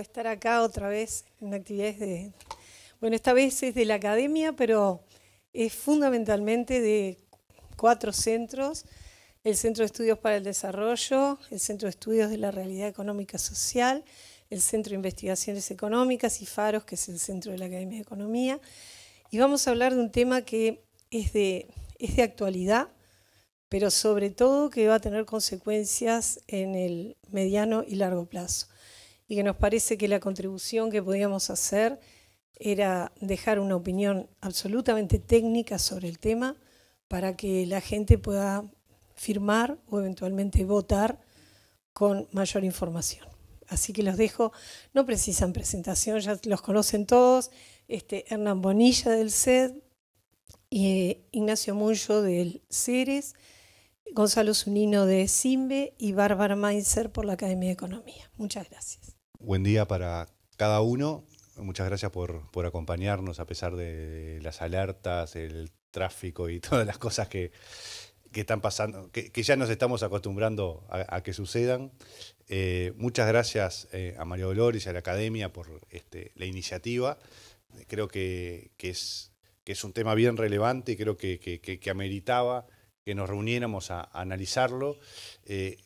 estar acá otra vez en actividades de... Bueno, esta vez es de la academia, pero es fundamentalmente de cuatro centros. El Centro de Estudios para el Desarrollo, el Centro de Estudios de la Realidad Económica Social, el Centro de Investigaciones Económicas y FAROS, que es el Centro de la Academia de Economía. Y vamos a hablar de un tema que es de, es de actualidad, pero sobre todo que va a tener consecuencias en el mediano y largo plazo y que nos parece que la contribución que podíamos hacer era dejar una opinión absolutamente técnica sobre el tema para que la gente pueda firmar o eventualmente votar con mayor información. Así que los dejo, no precisan presentación, ya los conocen todos, este, Hernán Bonilla del SED, eh, Ignacio Muñoz del CERES, Gonzalo Zunino de CIMBE y Bárbara Mainzer por la Academia de Economía. Muchas gracias. Buen día para cada uno. Muchas gracias por, acompañarnos a pesar de las alertas, el tráfico y todas las cosas que, están pasando, que, ya nos estamos acostumbrando a, que sucedan. Eh, muchas gracias eh, a Mario Dolores y a la Academia por este, la iniciativa. Creo que, es, que es un tema bien relevante y creo que, ameritaba que nos reuniéramos a, analizarlo. Eh,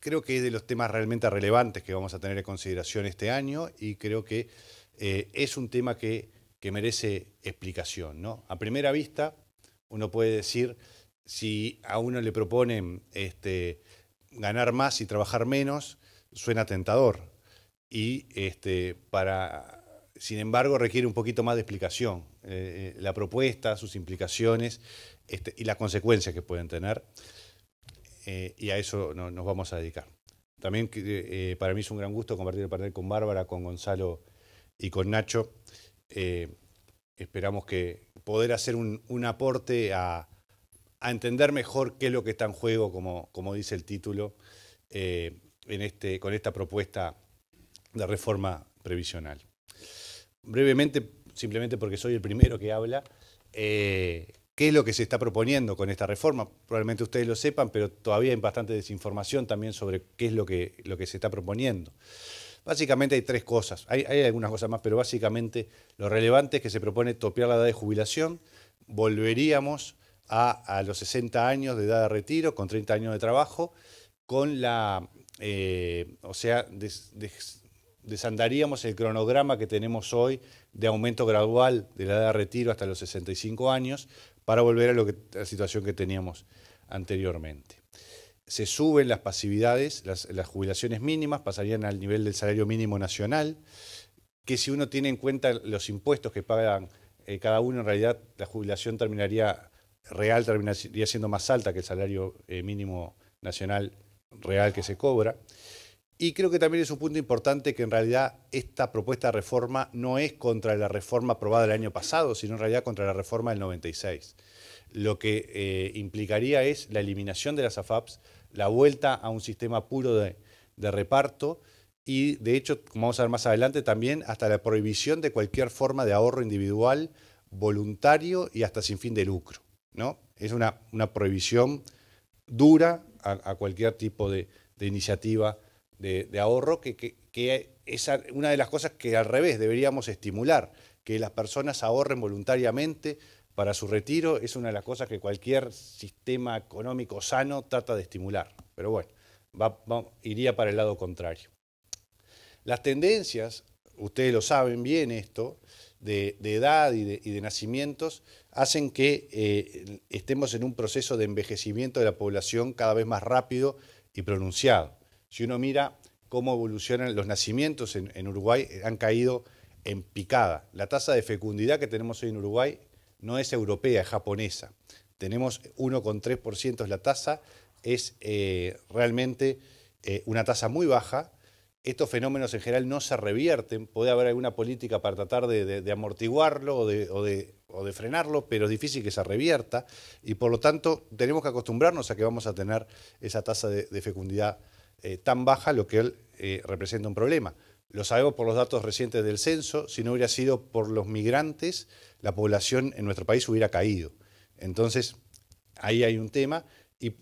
creo que es de los temas realmente relevantes que vamos a tener en consideración este año y creo que eh, es un tema que, merece explicación. A primera vista, uno puede decir, si a uno le proponen este, ganar más y trabajar menos, suena tentador. Y este, para, sin embargo, requiere un poquito más de explicación. Eh, eh, la propuesta, sus implicaciones este, y las consecuencias que pueden tener. Eh, y a eso nos vamos a dedicar. También eh, para mí es un gran gusto compartir el panel con Bárbara, con Gonzalo y con Nacho. Eh, esperamos que poder hacer un, aporte a, entender mejor qué es lo que está en juego, como, dice el título, en este, con esta propuesta de reforma previsional. Brevemente, simplemente porque soy el primero que habla, ¿Qué es lo que se está proponiendo con esta reforma? Probablemente ustedes lo sepan, pero todavía hay bastante desinformación también sobre qué es lo que, lo que se está proponiendo. Básicamente hay tres cosas, hay, algunas cosas más, pero básicamente lo relevante es que se propone topear la edad de jubilación, volveríamos a, los 60 años de edad de retiro con 30 años de trabajo, con la, eh, o sea, desandaríamos el cronograma que tenemos hoy de aumento gradual de la edad de retiro hasta los 65 años, para volver a, la situación que teníamos anteriormente. Se suben las pasividades, las, jubilaciones mínimas pasarían al nivel del salario mínimo nacional, que si uno tiene en cuenta los impuestos que pagan eh, cada uno, en realidad la jubilación terminaría real terminaría siendo más alta que el salario eh, mínimo nacional real que se cobra. Y creo que también es un punto importante que en realidad esta propuesta de reforma no es contra la reforma aprobada el año pasado, sino en realidad contra la reforma del 96. Lo que eh, implicaría es la eliminación de las AFAPs, la vuelta a un sistema puro de, reparto y, de hecho, como vamos a ver más adelante, también hasta la prohibición de cualquier forma de ahorro individual, voluntario y hasta sin fin de lucro. ¿no? Es una, prohibición dura a, cualquier tipo de iniciativa de, ahorro, que, es una de las cosas que al revés deberíamos estimular, que las personas ahorren voluntariamente para su retiro, es una de las cosas que cualquier sistema económico sano trata de estimular. Pero bueno, iría para el lado contrario. Las tendencias, ustedes lo saben bien esto, de, edad y de, nacimientos, hacen que eh, estemos en un proceso de envejecimiento de la población cada vez más rápido y pronunciado. Si uno mira cómo evolucionan los nacimientos en, Uruguay, eh, han caído en picada. La tasa de fecundidad que tenemos hoy en Uruguay no es europea, es japonesa. Tenemos 1,3% la tasa, es eh, realmente eh, una tasa muy baja. Estos fenómenos en general no se revierten, puede haber alguna política para tratar de, amortiguarlo o de, o de, frenarlo, pero es difícil que se revierta y por lo tanto tenemos que acostumbrarnos a que vamos a tener esa tasa de fecundidad eh, tan baja, lo que él eh, representa un problema. Lo sabemos por los datos recientes del censo, si no hubiera sido por los migrantes, la población en nuestro país hubiera caído. Entonces, ahí hay un tema y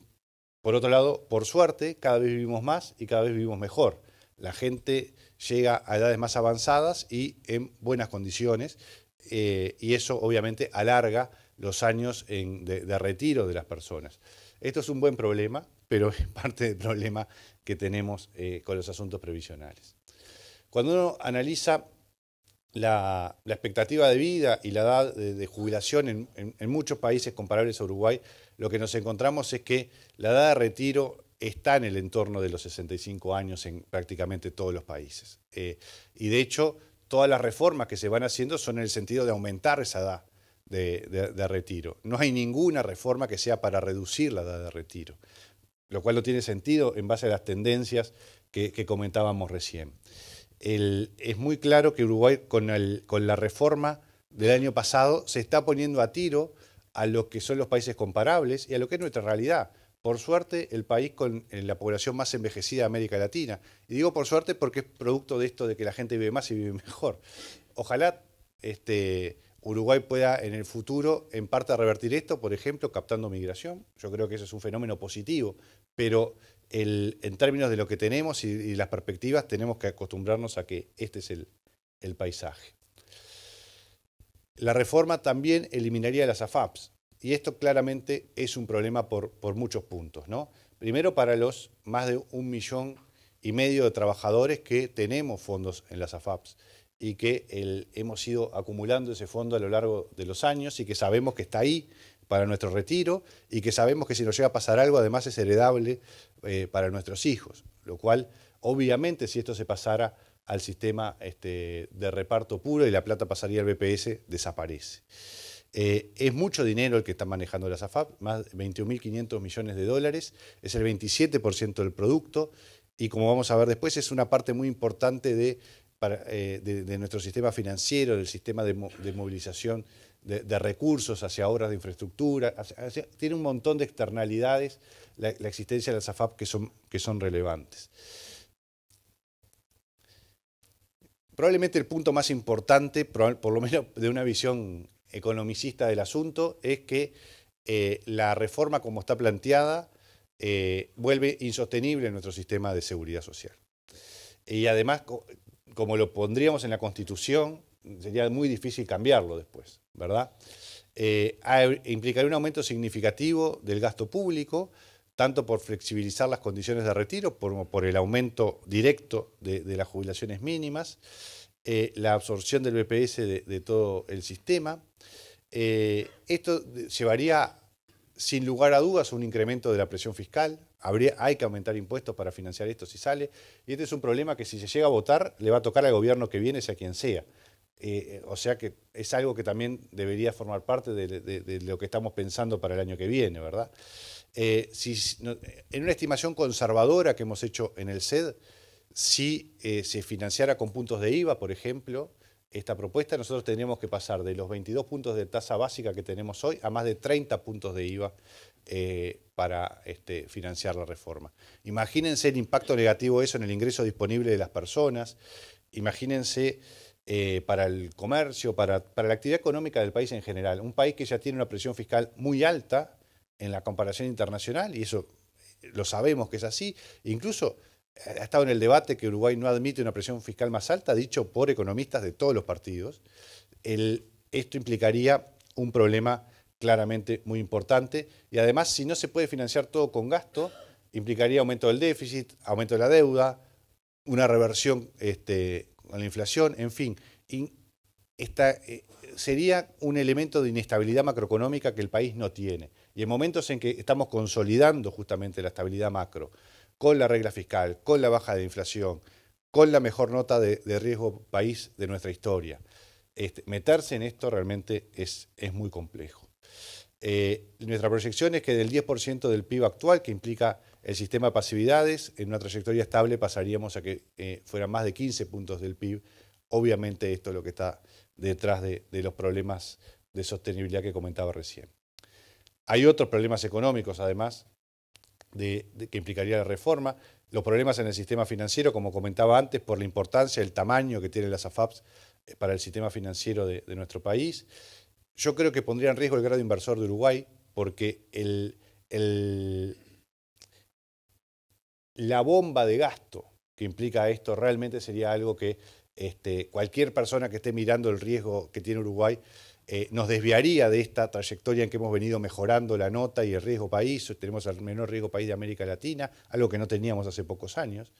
por otro lado, por suerte, cada vez vivimos más y cada vez vivimos mejor. La gente llega a edades más avanzadas y en buenas condiciones eh, y eso obviamente alarga los años de retiro de las personas. Esto es un buen problema, pero es parte del problema que tenemos eh, con los asuntos previsionales. Cuando uno analiza la, expectativa de vida y la edad de, jubilación en, muchos países comparables a Uruguay, lo que nos encontramos es que la edad de retiro está en el entorno de los 65 años en prácticamente todos los países. Eh, y de hecho, todas las reformas que se van haciendo son en el sentido de aumentar esa edad de retiro. No hay ninguna reforma que sea para reducir la edad de retiro lo cual no tiene sentido en base a las tendencias que, comentábamos recién. es muy claro que Uruguay con, la reforma del año pasado se está poniendo a tiro a lo que son los países comparables y a lo que es nuestra realidad. Por suerte, el país con eh, la población más envejecida de América Latina. Y digo por suerte porque es producto de esto de que la gente vive más y vive mejor. Ojalá este, Uruguay pueda en el futuro en parte revertir esto, por ejemplo, captando migración. Yo creo que ese es un fenómeno positivo pero en términos de lo que tenemos y, las perspectivas, tenemos que acostumbrarnos a que este es el, paisaje. La reforma también eliminaría las AFAPs, y esto claramente es un problema por, muchos puntos. ¿no? Primero para los más de un millón y medio de trabajadores que tenemos fondos en las AFAPs y que hemos ido acumulando ese fondo a lo largo de los años y que sabemos que está ahí, para nuestro retiro y que sabemos que si nos llega a pasar algo, además es heredable eh, para nuestros hijos, lo cual obviamente si esto se pasara al sistema este, de reparto puro y la plata pasaría al BPS, desaparece. Eh, es mucho dinero el que está manejando la SAFAP, más de 21.500 millones de dólares, es el 27% del producto y como vamos a ver después es una parte muy importante de, eh, de, nuestro sistema financiero, del sistema de, de movilización de, recursos hacia obras de infraestructura, tiene un montón de externalidades la, existencia de las SAFAP que son, que son relevantes. Probablemente el punto más importante, por lo menos de una visión economicista del asunto, es que eh, la reforma como está planteada eh, vuelve insostenible nuestro sistema de seguridad social. Y además, como lo pondríamos en la Constitución, sería muy difícil cambiarlo después, ¿verdad? Eh, implicaría un aumento significativo del gasto público, tanto por flexibilizar las condiciones de retiro como por el aumento directo de, las jubilaciones mínimas, eh, la absorción del BPS de, todo el sistema. Eh, esto llevaría, sin lugar a dudas, un incremento de la presión fiscal. hay que aumentar impuestos para financiar esto si sale. Y este es un problema que si se llega a votar, le va a tocar al gobierno que viene, sea quien sea. Eh, eh, o sea que es algo que también debería formar parte de, lo que estamos pensando para el año que viene, ¿verdad? Eh, si, en una estimación conservadora que hemos hecho en el SED, si se financiara con puntos de IVA, por ejemplo, esta propuesta, nosotros tendríamos que pasar de los 22 puntos de tasa básica que tenemos hoy a más de 30 puntos de IVA para este, financiar la reforma. Imagínense el impacto negativo de eso en el ingreso disponible de las personas, imagínense eh, para el comercio, para, la actividad económica del país en general. Un país que ya tiene una presión fiscal muy alta en la comparación internacional, y eso eh, lo sabemos que es así, incluso eh, ha estado en el debate que Uruguay no admite una presión fiscal más alta, dicho por economistas de todos los partidos, esto implicaría un problema claramente muy importante y además si no se puede financiar todo con gasto, implicaría aumento del déficit, aumento de la deuda, una reversión este, con la inflación, en fin. Eh, sería un elemento de inestabilidad macroeconómica que el país no tiene. Y en momentos en que estamos consolidando justamente la estabilidad macro, con la regla fiscal, con la baja de inflación, con la mejor nota de, riesgo país de nuestra historia, este, meterse en esto realmente es, es muy complejo. Eh, nuestra proyección es que del 10% del PIB actual, que implica el sistema de pasividades, en una trayectoria estable pasaríamos a que eh, fueran más de 15 puntos del PIB. Obviamente esto es lo que está detrás de, los problemas de sostenibilidad que comentaba recién. Hay otros problemas económicos, además, de, que implicaría la reforma, los problemas en el sistema financiero, como comentaba antes, por la importancia, el tamaño que tienen las AFAPs eh, para el sistema financiero de, nuestro país. Yo creo que pondría en riesgo el grado inversor de Uruguay, porque el, la bomba de gasto que implica esto realmente sería algo que este, cualquier persona que esté mirando el riesgo que tiene Uruguay eh, nos desviaría de esta trayectoria en que hemos venido mejorando la nota y el riesgo país. Tenemos el menor riesgo país de América Latina, algo que no teníamos hace pocos años.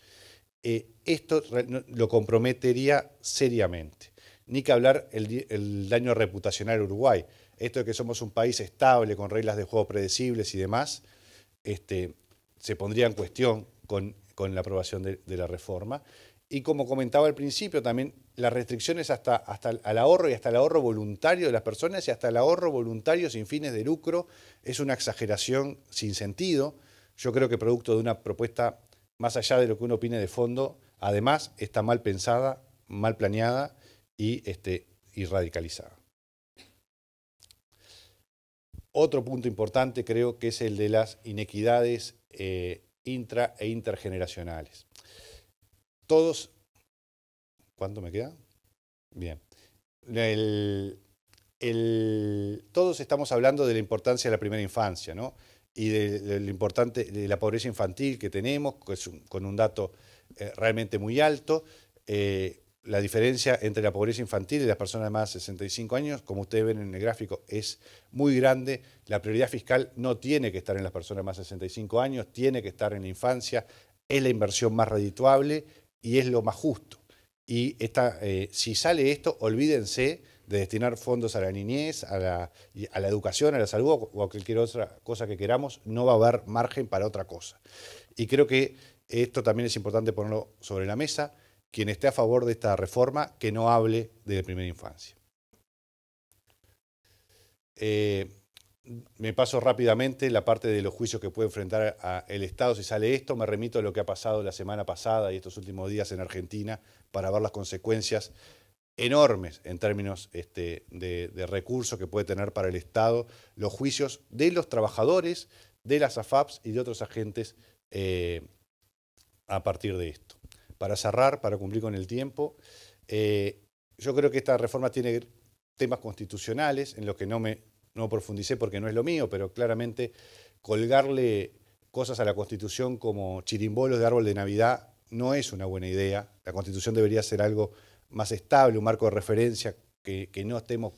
Eh, esto lo comprometería seriamente. Ni que hablar el, daño reputacional a Uruguay. Esto de que somos un país estable, con reglas de juego predecibles y demás, este, se pondría en cuestión con, la aprobación de, la reforma. Y como comentaba al principio, también las restricciones hasta, hasta al ahorro y hasta el ahorro voluntario de las personas y hasta el ahorro voluntario sin fines de lucro es una exageración sin sentido. Yo creo que producto de una propuesta, más allá de lo que uno opine de fondo, además está mal pensada, mal planeada y, este, radicalizada. Otro punto importante creo que es el de las inequidades eh, intra e intergeneracionales. Todos, ¿cuánto me queda? Bien. todos estamos hablando de la importancia de la primera infancia, ¿no? Y de, importante de la pobreza infantil que tenemos, con un dato eh, realmente muy alto. Eh, la diferencia entre la pobreza infantil y las personas de más de 65 años, como ustedes ven en el gráfico, es muy grande la prioridad fiscal no tiene que estar en las personas más de 65 años, tiene que estar en la infancia, es la inversión más redituable y es lo más justo. Y eh, si sale esto, olvídense de destinar fondos a la niñez, a la, educación, a la salud o a cualquier otra cosa que queramos, no va a haber margen para otra cosa. Y creo que esto también es importante ponerlo sobre la mesa. Quien esté a favor de esta reforma, que no hable de primera infancia. Eh, me paso rápidamente la parte de los juicios que puede enfrentar el Estado. Si sale esto, me remito a lo que ha pasado la semana pasada y estos últimos días en Argentina para ver las consecuencias enormes en términos este, de, recursos que puede tener para el Estado los juicios de los trabajadores, de las AFAPs y de otros agentes eh, a partir de esto. Para cerrar, para cumplir con el tiempo, eh, yo creo que esta reforma tiene temas constitucionales en los que no me no profundicé porque no es lo mío, pero claramente colgarle cosas a la Constitución como chirimbolos de árbol de Navidad no es una buena idea. La Constitución debería ser algo más estable, un marco de referencia, que, no estemos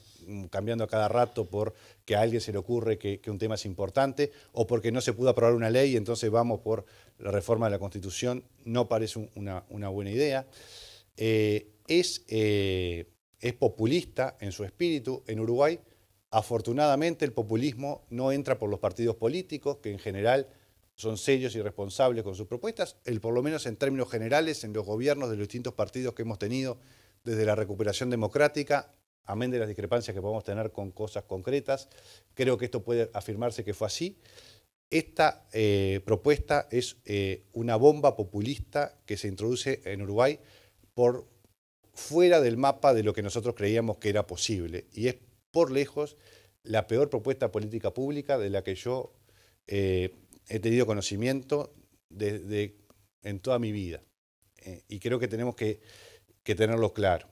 cambiando a cada rato por que a alguien se le ocurre que, un tema es importante o porque no se pudo aprobar una ley y entonces vamos por la reforma de la Constitución, no parece una, buena idea. Eh, eh, es populista en su espíritu. En Uruguay Afortunadamente el populismo no entra por los partidos políticos, que en general son serios y responsables con sus propuestas, el, por lo menos en términos generales, en los gobiernos de los distintos partidos que hemos tenido desde la recuperación democrática, amén de las discrepancias que podemos tener con cosas concretas, creo que esto puede afirmarse que fue así. Esta eh, propuesta es eh, una bomba populista que se introduce en Uruguay por fuera del mapa de lo que nosotros creíamos que era posible. Y es por lejos la peor propuesta política pública de la que yo eh, he tenido conocimiento desde en toda mi vida. Eh, y creo que tenemos que, tenerlo claro.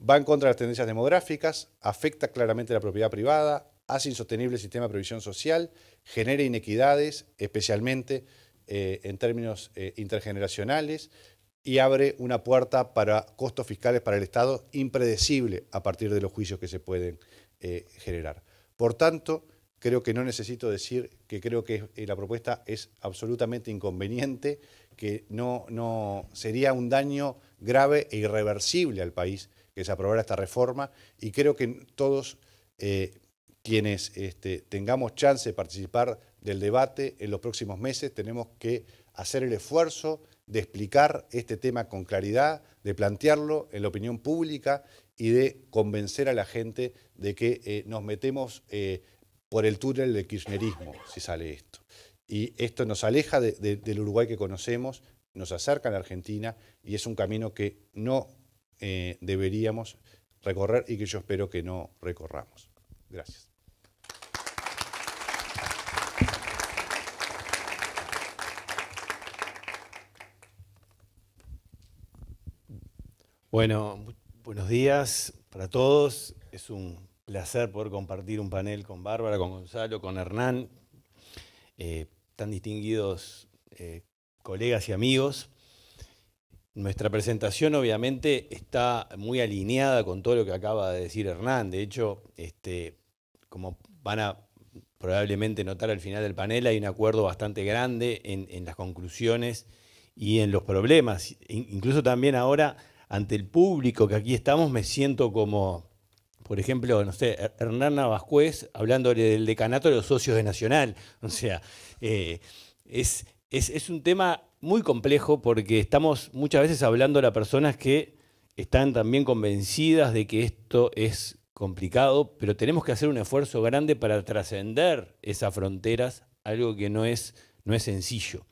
Va en contra de las tendencias demográficas, afecta claramente la propiedad privada, hace insostenible el sistema de previsión social, genera inequidades, especialmente eh, en términos intergeneracionales, y abre una puerta para costos fiscales para el Estado impredecible a partir de los juicios que se pueden eh, generar. Por tanto, creo que no necesito decir que creo que eh, la propuesta es absolutamente inconveniente, que no, no sería un daño grave e irreversible al país que se aprobara esta reforma y creo que todos eh, quienes este, tengamos chance de participar del debate en los próximos meses tenemos que hacer el esfuerzo de explicar este tema con claridad, de plantearlo en la opinión pública y de convencer a la gente de que eh, nos metemos eh, por el túnel del kirchnerismo si sale esto. Y esto nos aleja del Uruguay que conocemos, nos acerca a la Argentina y es un camino que no eh, deberíamos recorrer y que yo espero que no recorramos. Gracias. Bueno, Buenos días para todos. Es un placer poder compartir un panel con Bárbara, con Gonzalo, con Hernán, eh, tan distinguidos eh, colegas y amigos. Nuestra presentación obviamente está muy alineada con todo lo que acaba de decir Hernán. De hecho, este, como van a probablemente notar al final del panel, hay un acuerdo bastante grande en, las conclusiones y en los problemas. incluso también ahora ante el público que aquí estamos me siento como, por ejemplo, no sé, er-, Hernán Vascuez hablando del decanato de los socios de Nacional. O sea, eh, es, es, un tema muy complejo porque estamos muchas veces hablando a personas que están también convencidas de que esto es complicado, pero tenemos que hacer un esfuerzo grande para trascender esas fronteras, algo que no es, no es sencillo.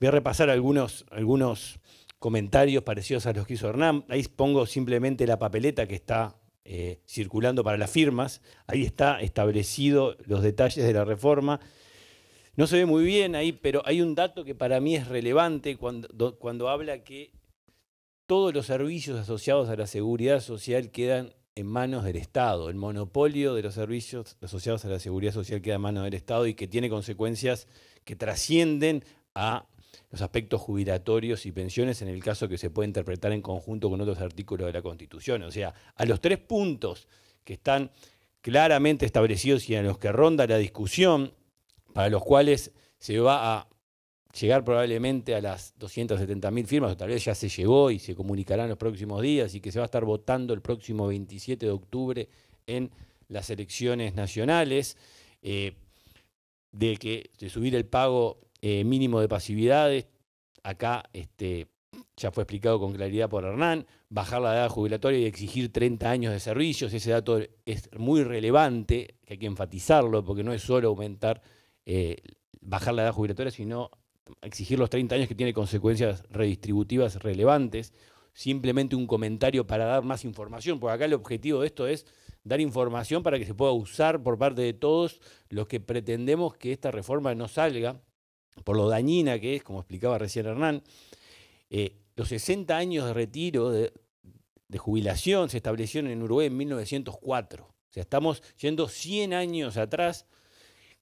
Voy a repasar algunos, algunos comentarios parecidos a los que hizo Hernán. Ahí pongo simplemente la papeleta que está eh, circulando para las firmas. Ahí está establecido los detalles de la reforma. No se ve muy bien ahí, pero hay un dato que para mí es relevante cuando, cuando habla que todos los servicios asociados a la seguridad social quedan en manos del Estado. El monopolio de los servicios asociados a la seguridad social queda en manos del Estado y que tiene consecuencias que trascienden a los aspectos jubilatorios y pensiones en el caso que se puede interpretar en conjunto con otros artículos de la Constitución. O sea, a los tres puntos que están claramente establecidos y en los que ronda la discusión, para los cuales se va a llegar probablemente a las 270.000 firmas, o tal vez ya se llegó y se comunicarán en los próximos días y que se va a estar votando el próximo 27 de octubre en las elecciones nacionales, eh, de, que, de subir el pago eh, mínimo de pasividades, acá este, ya fue explicado con claridad por Hernán, bajar la edad jubilatoria y exigir 30 años de servicios, ese dato es muy relevante, que hay que enfatizarlo, porque no es solo aumentar, eh, bajar la edad jubilatoria, sino exigir los 30 años que tiene consecuencias redistributivas relevantes. Simplemente un comentario para dar más información, porque acá el objetivo de esto es dar información para que se pueda usar por parte de todos los que pretendemos que esta reforma no salga por lo dañina que es, como explicaba recién Hernán, eh, los 60 años de retiro, de, jubilación, se establecieron en Uruguay en 1904. O sea, estamos yendo 100 años atrás,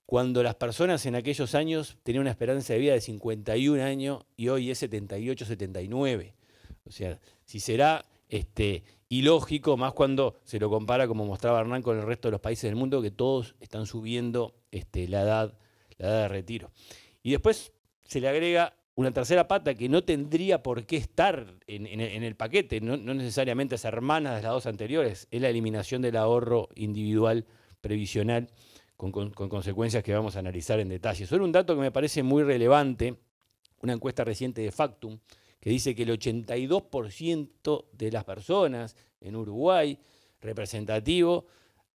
cuando las personas en aquellos años tenían una esperanza de vida de 51 años y hoy es 78, 79. O sea, si será este, ilógico, más cuando se lo compara, como mostraba Hernán, con el resto de los países del mundo, que todos están subiendo este, la, edad, la edad de retiro. Y después se le agrega una tercera pata que no tendría por qué estar en, el paquete, no, necesariamente es hermana de las dos anteriores, es la eliminación del ahorro individual previsional con, con consecuencias que vamos a analizar en detalle. Solo un dato que me parece muy relevante, una encuesta reciente de Factum, que dice que el 82% de las personas en Uruguay representativo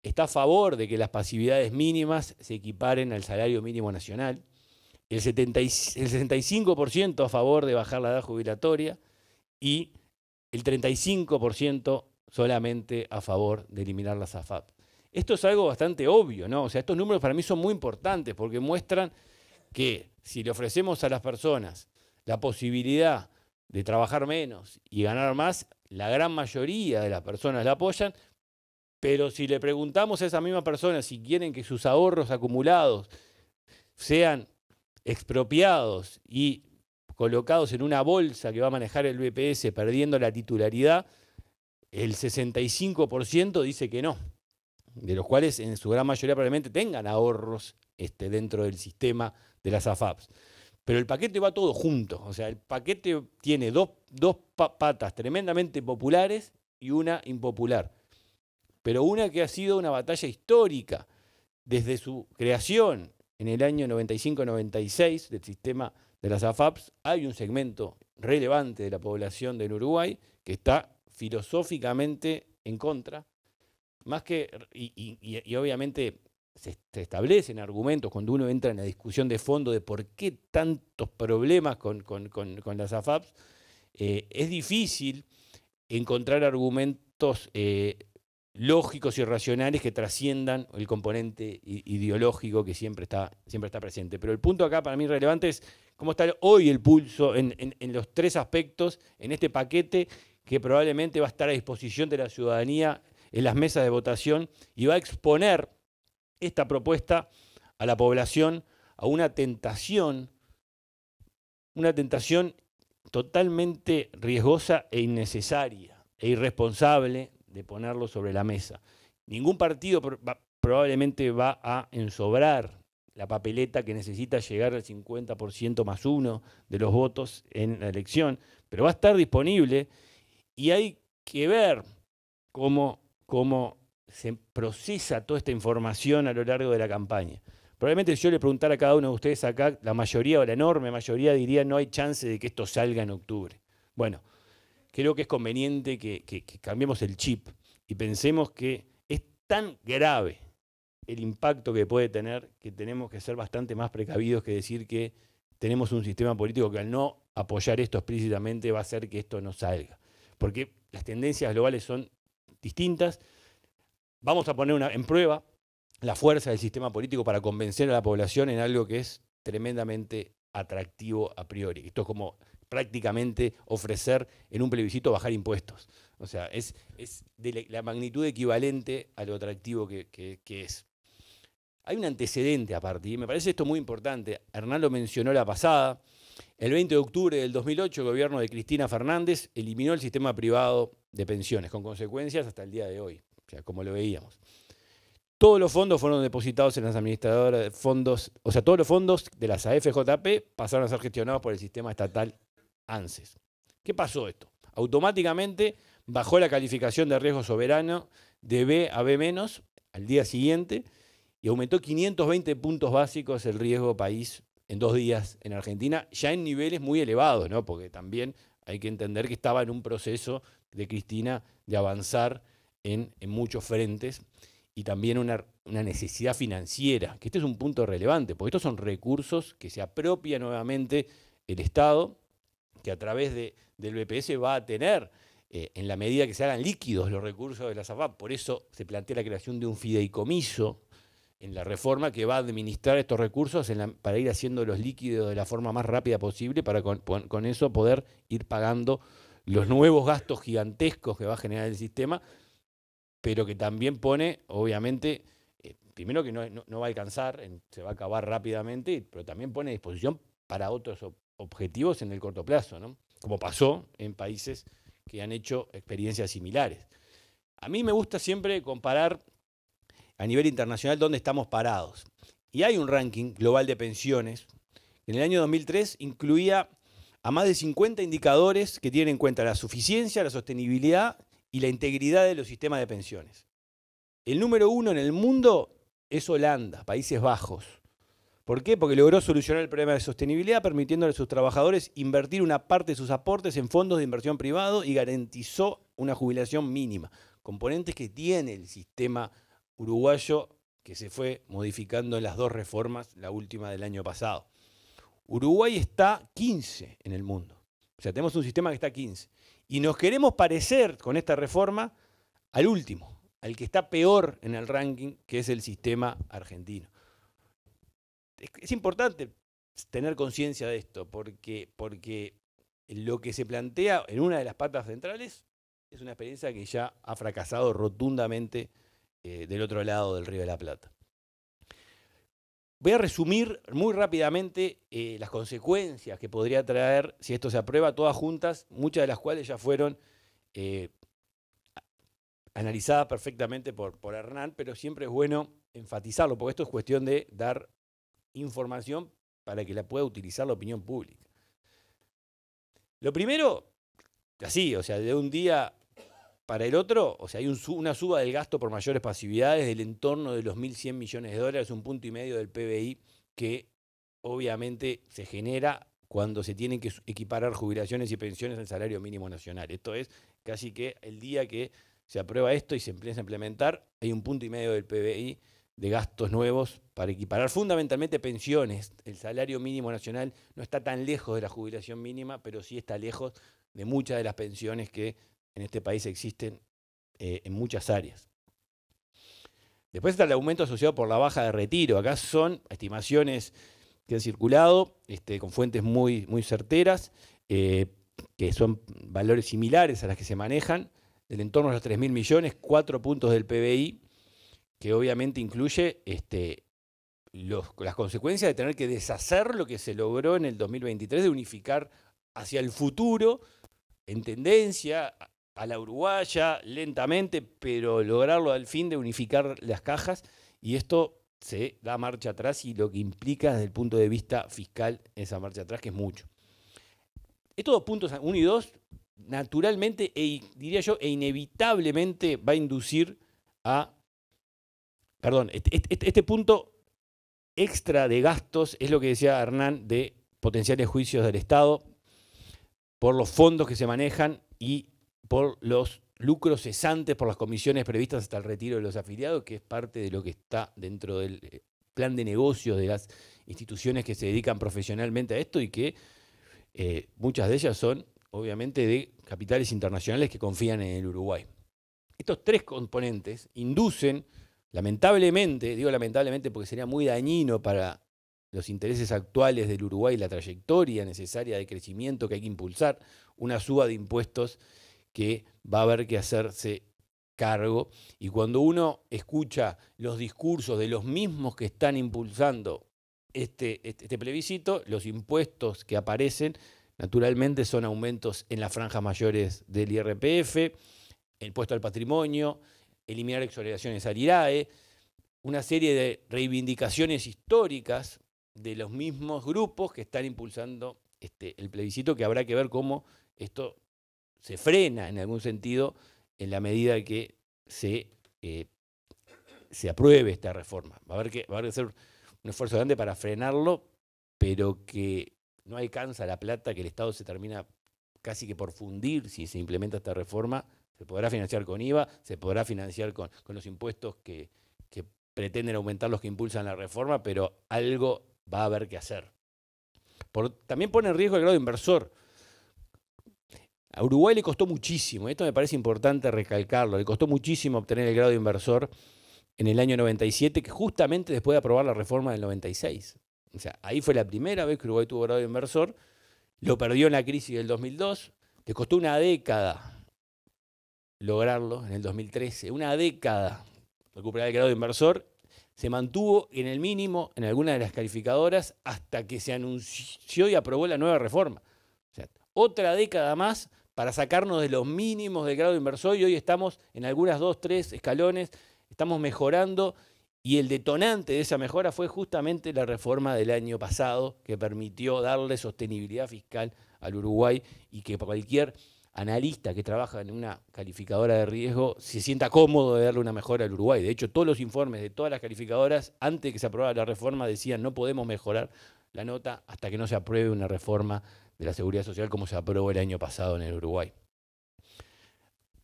está a favor de que las pasividades mínimas se equiparen al salario mínimo nacional el, el 65% a favor de bajar la edad jubilatoria y el 35% solamente a favor de eliminar la SAFAP Esto es algo bastante obvio, ¿no? O sea, estos números para mí son muy importantes porque muestran que si le ofrecemos a las personas la posibilidad de trabajar menos y ganar más, la gran mayoría de las personas la apoyan, pero si le preguntamos a esa misma persona si quieren que sus ahorros acumulados sean expropiados y colocados en una bolsa que va a manejar el BPS perdiendo la titularidad, el 65% dice que no, de los cuales en su gran mayoría probablemente tengan ahorros este, dentro del sistema de las AFAPs. Pero el paquete va todo junto, o sea, el paquete tiene dos, dos patas tremendamente populares y una impopular, pero una que ha sido una batalla histórica desde su creación en el año 95-96 del sistema de las AFAPs, hay un segmento relevante de la población del Uruguay que está filosóficamente en contra, más que, y, obviamente se, establecen argumentos cuando uno entra en la discusión de fondo de por qué tantos problemas con, las AFAPs, eh, es difícil encontrar argumentos eh, lógicos y racionales que trasciendan el componente ideológico que siempre está, siempre está presente. Pero el punto acá para mí relevante es cómo está hoy el pulso en, en los tres aspectos, en este paquete que probablemente va a estar a disposición de la ciudadanía en las mesas de votación y va a exponer esta propuesta a la población a una tentación, una tentación totalmente riesgosa e innecesaria e irresponsable de ponerlo sobre la mesa. Ningún partido probablemente va a ensobrar la papeleta que necesita llegar al 50% más uno de los votos en la elección, pero va a estar disponible y hay que ver cómo, se procesa toda esta información a lo largo de la campaña. Probablemente si yo le preguntara a cada uno de ustedes acá, la mayoría o la enorme mayoría diría no hay chance de que esto salga en octubre. Bueno, creo que es conveniente que, cambiemos el chip y pensemos que es tan grave el impacto que puede tener que tenemos que ser bastante más precavidos que decir que tenemos un sistema político que al no apoyar esto explícitamente va a hacer que esto no salga. Porque las tendencias globales son distintas. Vamos a poner en prueba la fuerza del sistema político para convencer a la población en algo que es tremendamente atractivo a priori. Esto es como prácticamente ofrecer en un plebiscito bajar impuestos. O sea, es, es de la magnitud equivalente a lo atractivo que, es. Hay un antecedente aparte, y me parece esto muy importante. Hernán lo mencionó la pasada. El 20 de octubre del 2008, el gobierno de Cristina Fernández eliminó el sistema privado de pensiones, con consecuencias hasta el día de hoy, o sea, como lo veíamos. Todos los fondos fueron depositados en las administradoras de fondos, o sea, todos los fondos de las AFJP pasaron a ser gestionados por el sistema estatal ANSES. ¿Qué pasó esto? Automáticamente bajó la calificación de riesgo soberano de B a B- al día siguiente y aumentó 520 puntos básicos el riesgo país en dos días en Argentina, ya en niveles muy elevados, ¿no? Porque también hay que entender que estaba en un proceso de Cristina de avanzar en, muchos frentes y también una, una, necesidad financiera, que este es un punto relevante, porque estos son recursos que se apropia nuevamente el Estado que a través de, del BPS va a tener eh, en la medida que se hagan líquidos los recursos de la SAFAP. Por eso se plantea la creación de un fideicomiso en la reforma que va a administrar estos recursos para ir haciendo los líquidos de la forma más rápida posible, para con, eso poder ir pagando los nuevos gastos gigantescos que va a generar el sistema, pero que también pone, obviamente, eh, primero que no, va a alcanzar, se va a acabar rápidamente, pero también pone a disposición para otros objetivos en el corto plazo, ¿no? como pasó en países que han hecho experiencias similares. A mí me gusta siempre comparar a nivel internacional dónde estamos parados. Y hay un ranking global de pensiones que en el año 2003 incluía a más de 50 indicadores que tienen en cuenta la suficiencia, la sostenibilidad y la integridad de los sistemas de pensiones. El número uno en el mundo es Holanda, Países Bajos, ¿Por qué? Porque logró solucionar el problema de sostenibilidad permitiéndole a sus trabajadores invertir una parte de sus aportes en fondos de inversión privado y garantizó una jubilación mínima. Componentes que tiene el sistema uruguayo que se fue modificando en las dos reformas, la última del año pasado. Uruguay está 15 en el mundo. O sea, tenemos un sistema que está 15. Y nos queremos parecer con esta reforma al último, al que está peor en el ranking, que es el sistema argentino es importante tener conciencia de esto, porque, porque lo que se plantea en una de las patas centrales es una experiencia que ya ha fracasado rotundamente eh, del otro lado del Río de la Plata. Voy a resumir muy rápidamente eh, las consecuencias que podría traer, si esto se aprueba, todas juntas, muchas de las cuales ya fueron eh, analizadas perfectamente por, por Hernán, pero siempre es bueno enfatizarlo, porque esto es cuestión de dar información para que la pueda utilizar la opinión pública. Lo primero, así, o sea, de un día para el otro, o sea, hay una suba del gasto por mayores pasividades del entorno de los 1.100 millones de dólares, un punto y medio del PBI que obviamente se genera cuando se tienen que equiparar jubilaciones y pensiones al salario mínimo nacional. Esto es casi que el día que se aprueba esto y se empieza a implementar, hay un punto y medio del PBI de gastos nuevos para equiparar fundamentalmente pensiones. El salario mínimo nacional no está tan lejos de la jubilación mínima, pero sí está lejos de muchas de las pensiones que en este país existen eh, en muchas áreas. Después está el aumento asociado por la baja de retiro. Acá son estimaciones que han circulado este, con fuentes muy, muy certeras, eh, que son valores similares a las que se manejan, del entorno de los 3.000 millones, 4 puntos del PBI que obviamente incluye este, las consecuencias de tener que deshacer lo que se logró en el 2023, de unificar hacia el futuro, en tendencia a la uruguaya, lentamente, pero lograrlo al fin de unificar las cajas. Y esto se da marcha atrás y lo que implica desde el punto de vista fiscal esa marcha atrás, que es mucho. Estos dos puntos, uno y dos, naturalmente, e, diría yo, e inevitablemente va a inducir a Perdón, este, punto extra de gastos es lo que decía Hernán de potenciales juicios del Estado por los fondos que se manejan y por los lucros cesantes por las comisiones previstas hasta el retiro de los afiliados, que es parte de lo que está dentro del eh, plan de negocios de las instituciones que se dedican profesionalmente a esto y que eh, muchas de ellas son, obviamente, de capitales internacionales que confían en el Uruguay. Estos tres componentes inducen Lamentablemente, digo lamentablemente porque sería muy dañino para los intereses actuales del Uruguay y la trayectoria necesaria de crecimiento que hay que impulsar, una suba de impuestos que va a haber que hacerse cargo. Y cuando uno escucha los discursos de los mismos que están impulsando este, este, este plebiscito, los impuestos que aparecen naturalmente son aumentos en las franjas mayores del IRPF, el impuesto al patrimonio, eliminar exoneraciones al IRAE, una serie de reivindicaciones históricas de los mismos grupos que están impulsando este, el plebiscito, que habrá que ver cómo esto se frena en algún sentido en la medida que se, eh, se apruebe esta reforma. Va a, haber que, va a haber que hacer un esfuerzo grande para frenarlo, pero que no alcanza la plata que el Estado se termina casi que por fundir si se implementa esta reforma se podrá financiar con IVA, se podrá financiar con, los impuestos que, que pretenden aumentar los que impulsan la reforma, pero algo va a haber que hacer. también pone en riesgo el grado de inversor. A Uruguay le costó muchísimo, esto me parece importante recalcarlo, le costó muchísimo obtener el grado de inversor en el año 97, que justamente después de aprobar la reforma del 96. O sea, ahí fue la primera vez que Uruguay tuvo grado de inversor, lo perdió en la crisis del 2002, le costó una década lograrlo en el 2013. Una década recuperar el grado de inversor se mantuvo en el mínimo en alguna de las calificadoras hasta que se anunció y aprobó la nueva reforma. O sea, otra década más para sacarnos de los mínimos del grado de inversor y hoy estamos en algunas dos, tres escalones, estamos mejorando y el detonante de esa mejora fue justamente la reforma del año pasado que permitió darle sostenibilidad fiscal al Uruguay y que cualquier analista que trabaja en una calificadora de riesgo se sienta cómodo de darle una mejora al Uruguay. De hecho, todos los informes de todas las calificadoras, antes de que se aprobara la reforma, decían no podemos mejorar la nota hasta que no se apruebe una reforma de la seguridad social como se aprobó el año pasado en el Uruguay.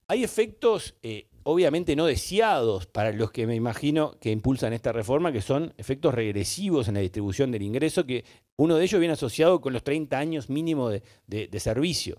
Hay efectos eh, obviamente no deseados para los que me imagino que impulsan esta reforma, que son efectos regresivos en la distribución del ingreso, que uno de ellos viene asociado con los 30 años mínimo de servicio.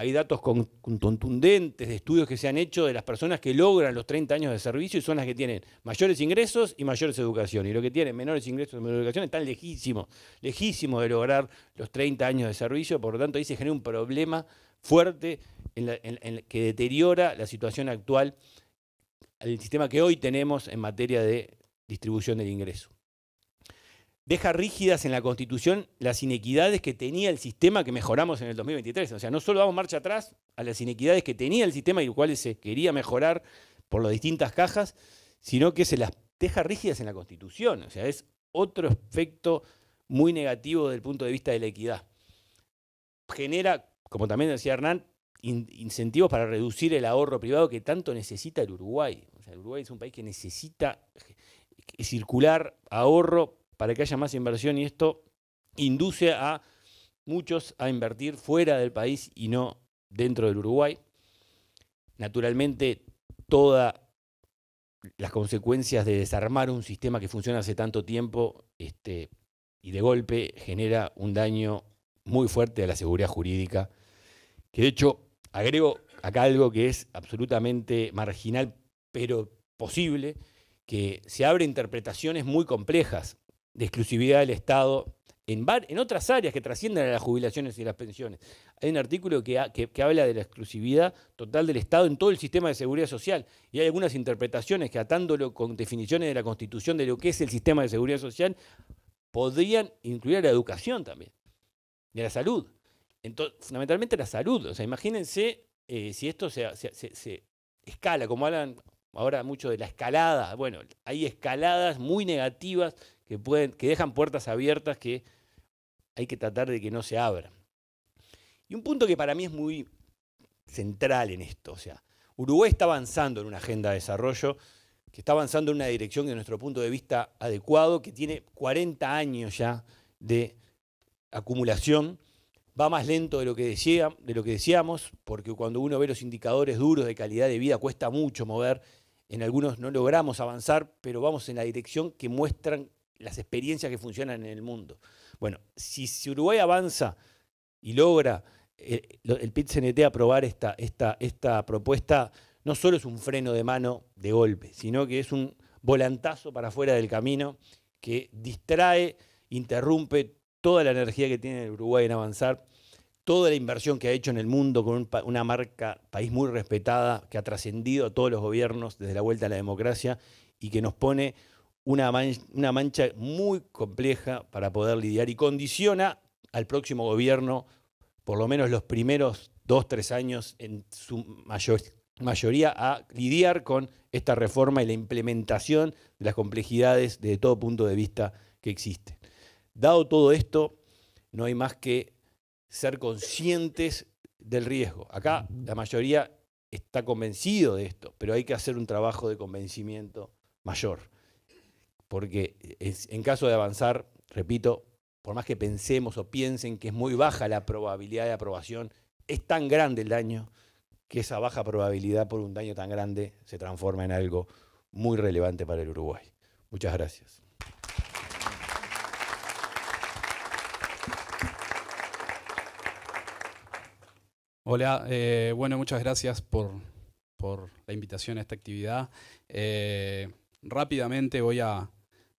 Hay datos contundentes de estudios que se han hecho de las personas que logran los 30 años de servicio y son las que tienen mayores ingresos y mayores educación. Y los que tienen menores ingresos y menor educación están lejísimos, lejísimos de lograr los 30 años de servicio. Por lo tanto, ahí se genera un problema fuerte que deteriora la situación actual, del sistema que hoy tenemos en materia de distribución del ingreso deja rígidas en la Constitución las inequidades que tenía el sistema que mejoramos en el 2023. O sea, no solo damos marcha atrás a las inequidades que tenía el sistema y las cuales se quería mejorar por las distintas cajas, sino que se las deja rígidas en la Constitución. O sea, es otro efecto muy negativo desde el punto de vista de la equidad. Genera, como también decía Hernán, incentivos para reducir el ahorro privado que tanto necesita el Uruguay. O sea, el Uruguay es un país que necesita eh, circular ahorro para que haya más inversión y esto induce a muchos a invertir fuera del país y no dentro del Uruguay. Naturalmente, todas las consecuencias de desarmar un sistema que funciona hace tanto tiempo este, y de golpe genera un daño muy fuerte a la seguridad jurídica, que de hecho agrego acá algo que es absolutamente marginal, pero posible, que se abren interpretaciones muy complejas de exclusividad del Estado en, en otras áreas que trascienden a las jubilaciones y las pensiones. Hay un artículo que, habla de la exclusividad total del Estado en todo el sistema de seguridad social y hay algunas interpretaciones que atándolo con definiciones de la Constitución de lo que es el sistema de seguridad social, podrían incluir a la educación también y a la salud. Entonces, fundamentalmente la salud. O sea, imagínense eh, si esto se escala, como hablan ahora mucho de la escalada. Bueno, hay escaladas muy negativas que, dejan puertas abiertas que hay que tratar de que no se abran. Y un punto que para mí es muy central en esto, o sea, Uruguay está avanzando en una agenda de desarrollo, que está avanzando en una dirección que, de nuestro punto de vista adecuado, que tiene 40 años ya de acumulación, va más lento de lo que, decía, de lo que decíamos, porque cuando uno ve los indicadores duros de calidad de vida cuesta mucho mover, en algunos no logramos avanzar, pero vamos en la dirección que muestran las experiencias que funcionan en el mundo. Bueno, si, Uruguay avanza y logra eh, el, PIT-CNT aprobar esta, esta, esta propuesta, no solo es un freno de mano de golpe, sino que es un volantazo para afuera del camino que distrae, interrumpe toda la energía que tiene el Uruguay en avanzar, toda la inversión que ha hecho en el mundo con una marca, país muy respetada, que ha trascendido a todos los gobiernos desde la vuelta a la democracia y que nos pone una, mancha muy compleja para poder lidiar y condiciona al próximo gobierno, por lo menos los primeros dos, tres años, en su mayor mayoría, a lidiar con esta reforma y la implementación de las complejidades de todo punto de vista que existen. Dado todo esto, no hay más que ser conscientes del riesgo. Acá la mayoría está convencido de esto, pero hay que hacer un trabajo de convencimiento mayor porque en caso de avanzar, repito, por más que pensemos o piensen que es muy baja la probabilidad de aprobación, es tan grande el daño que esa baja probabilidad por un daño tan grande se transforma en algo muy relevante para el Uruguay. Muchas gracias. Hola, eh, bueno, muchas gracias por, por, la invitación a esta actividad. Eh, rápidamente voy a,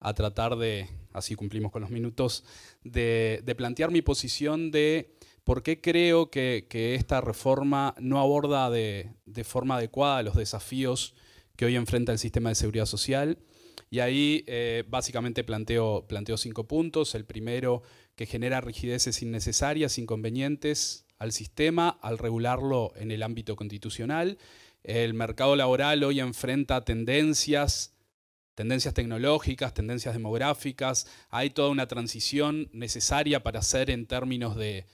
a tratar de, así cumplimos con los minutos, de, plantear mi posición de por qué creo que, esta reforma no aborda de, forma adecuada los desafíos que hoy enfrenta el sistema de seguridad social. Y ahí eh, básicamente planteo, planteo cinco puntos. El primero, que genera rigideces innecesarias, inconvenientes al sistema al regularlo en el ámbito constitucional. El mercado laboral hoy enfrenta tendencias tendencias tecnológicas, tendencias demográficas, hay toda una transición necesaria para hacer en términos de,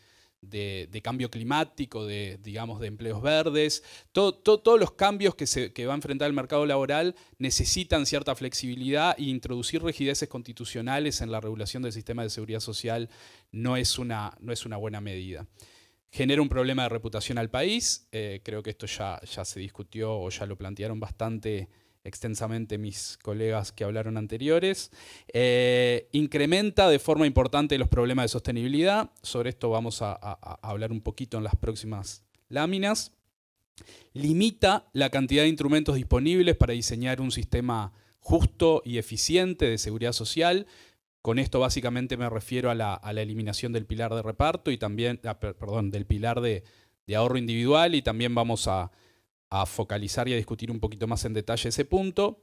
cambio climático, de, digamos, de empleos verdes. todos los cambios que, se, va a enfrentar el mercado laboral necesitan cierta flexibilidad e introducir rigideces constitucionales en la regulación del sistema de seguridad social no es una, no es una buena medida genera un problema de reputación al país. Eh, creo que esto ya, ya se discutió o ya lo plantearon bastante extensamente mis colegas que hablaron anteriores. Eh, incrementa de forma importante los problemas de sostenibilidad. Sobre esto vamos a, hablar un poquito en las próximas láminas. Limita la cantidad de instrumentos disponibles para diseñar un sistema justo y eficiente de seguridad social. Con esto básicamente me refiero a la, eliminación del pilar de reparto y también, ah, perdón, del pilar de ahorro individual y también vamos a, a focalizar y a discutir un poquito más en detalle ese punto.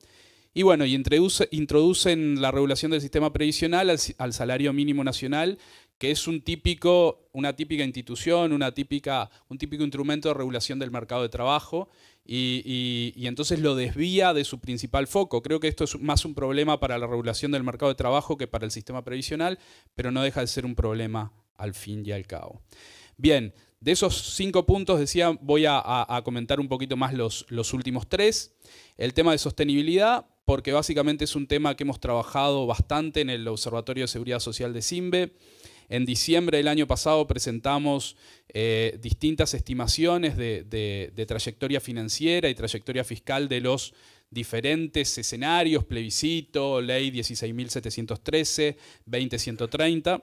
Y bueno, y introduce, introducen la regulación del sistema previsional al, salario mínimo nacional, que es un típico, una típica institución, una típica, un típico instrumento de regulación del mercado de trabajo, y, y, entonces lo desvía de su principal foco. Creo que esto es más un problema para la regulación del mercado de trabajo que para el sistema previsional, pero no deja de ser un problema al fin y al cabo. Bien, de esos cinco puntos, decía, voy a, comentar un poquito más los, últimos tres. El tema de sostenibilidad, porque básicamente es un tema que hemos trabajado bastante en el Observatorio de Seguridad Social de Simbe. En diciembre del año pasado presentamos eh, distintas estimaciones de, de, trayectoria financiera y trayectoria fiscal de los diferentes escenarios, plebiscito, ley 16.713, 20.130.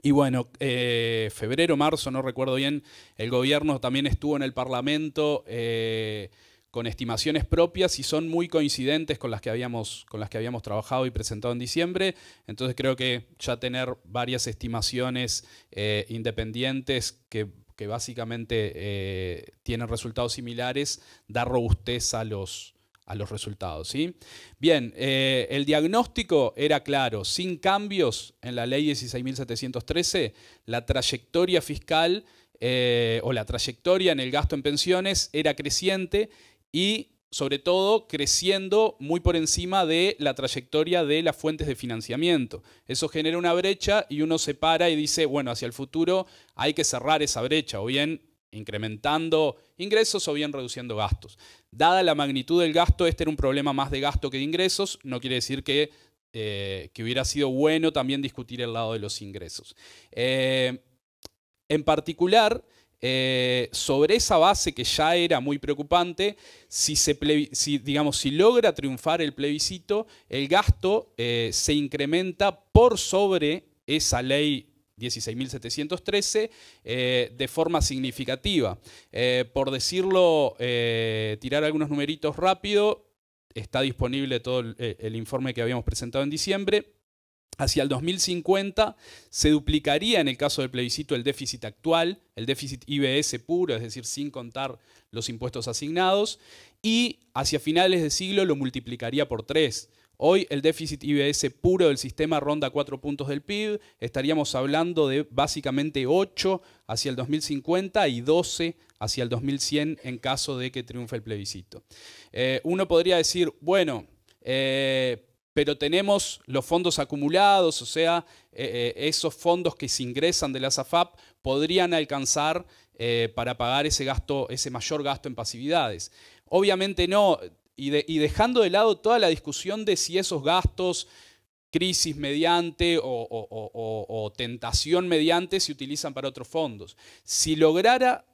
Y bueno, eh, febrero, marzo, no recuerdo bien, el gobierno también estuvo en el Parlamento eh, con estimaciones propias y son muy coincidentes con las, que habíamos, con las que habíamos trabajado y presentado en diciembre. Entonces creo que ya tener varias estimaciones eh, independientes que, que básicamente tienen resultados similares da robustez a los, a los resultados. ¿sí? Bien, eh, el diagnóstico era claro, sin cambios en la ley 16.713, la trayectoria fiscal eh, o la trayectoria en el gasto en pensiones era creciente y sobre todo creciendo muy por encima de la trayectoria de las fuentes de financiamiento. Eso genera una brecha y uno se para y dice, bueno, hacia el futuro hay que cerrar esa brecha, o bien incrementando ingresos o bien reduciendo gastos. Dada la magnitud del gasto, este era un problema más de gasto que de ingresos, no quiere decir que, eh, hubiera sido bueno también discutir el lado de los ingresos. Eh, en particular, eh, sobre esa base que ya era muy preocupante, si, se digamos, si logra triunfar el plebiscito, el gasto se incrementa por sobre esa ley 16.713, eh, de forma significativa. Eh, por decirlo, eh, tirar algunos numeritos rápido, está disponible todo el, informe que habíamos presentado en diciembre. Hacia el 2050 se duplicaría en el caso del plebiscito el déficit actual, el déficit IBS puro, es decir, sin contar los impuestos asignados, y hacia finales de siglo lo multiplicaría por tres. Hoy el déficit IBS puro del sistema ronda 4 puntos del PIB, estaríamos hablando de básicamente 8 hacia el 2050 y 12 hacia el 2100 en caso de que triunfe el plebiscito. Eh, uno podría decir, bueno, eh, pero tenemos los fondos acumulados, o sea, eh, esos fondos que se ingresan de la SAFAP podrían alcanzar para pagar ese, gasto, ese mayor gasto en pasividades. Obviamente no, y, dejando de lado toda la discusión de si esos gastos crisis mediante o, tentación mediante se utilizan para otros fondos. Si lograra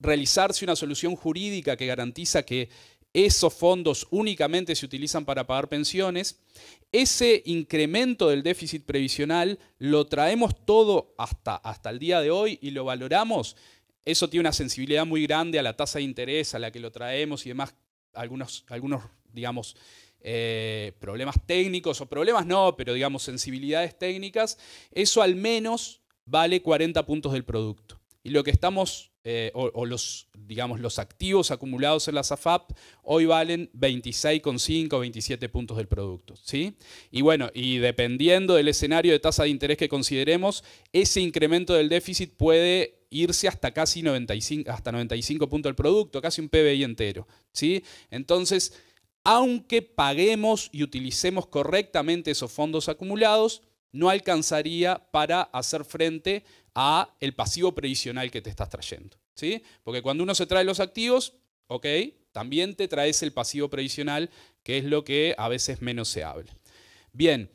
realizarse una solución jurídica que garantiza que esos fondos únicamente se utilizan para pagar pensiones, ese incremento del déficit previsional lo traemos todo hasta, hasta el día de hoy y lo valoramos. Eso tiene una sensibilidad muy grande a la tasa de interés, a la que lo traemos y demás, algunos, algunos digamos, eh, problemas técnicos, o problemas no, pero digamos sensibilidades técnicas, eso al menos vale 40 puntos del producto. Y lo que estamos, eh, o, los, digamos, los activos acumulados en la SAFAP, hoy valen 26,5, 27 puntos del producto. ¿sí? Y bueno, y dependiendo del escenario de tasa de interés que consideremos, ese incremento del déficit puede irse hasta casi 95, hasta 95 puntos del producto, casi un PBI entero. ¿sí? Entonces, aunque paguemos y utilicemos correctamente esos fondos acumulados, no alcanzaría para hacer frente a el pasivo previsional que te estás trayendo. ¿sí? Porque cuando uno se trae los activos, ok, también te traes el pasivo previsional, que es lo que a veces menos se habla. Bien,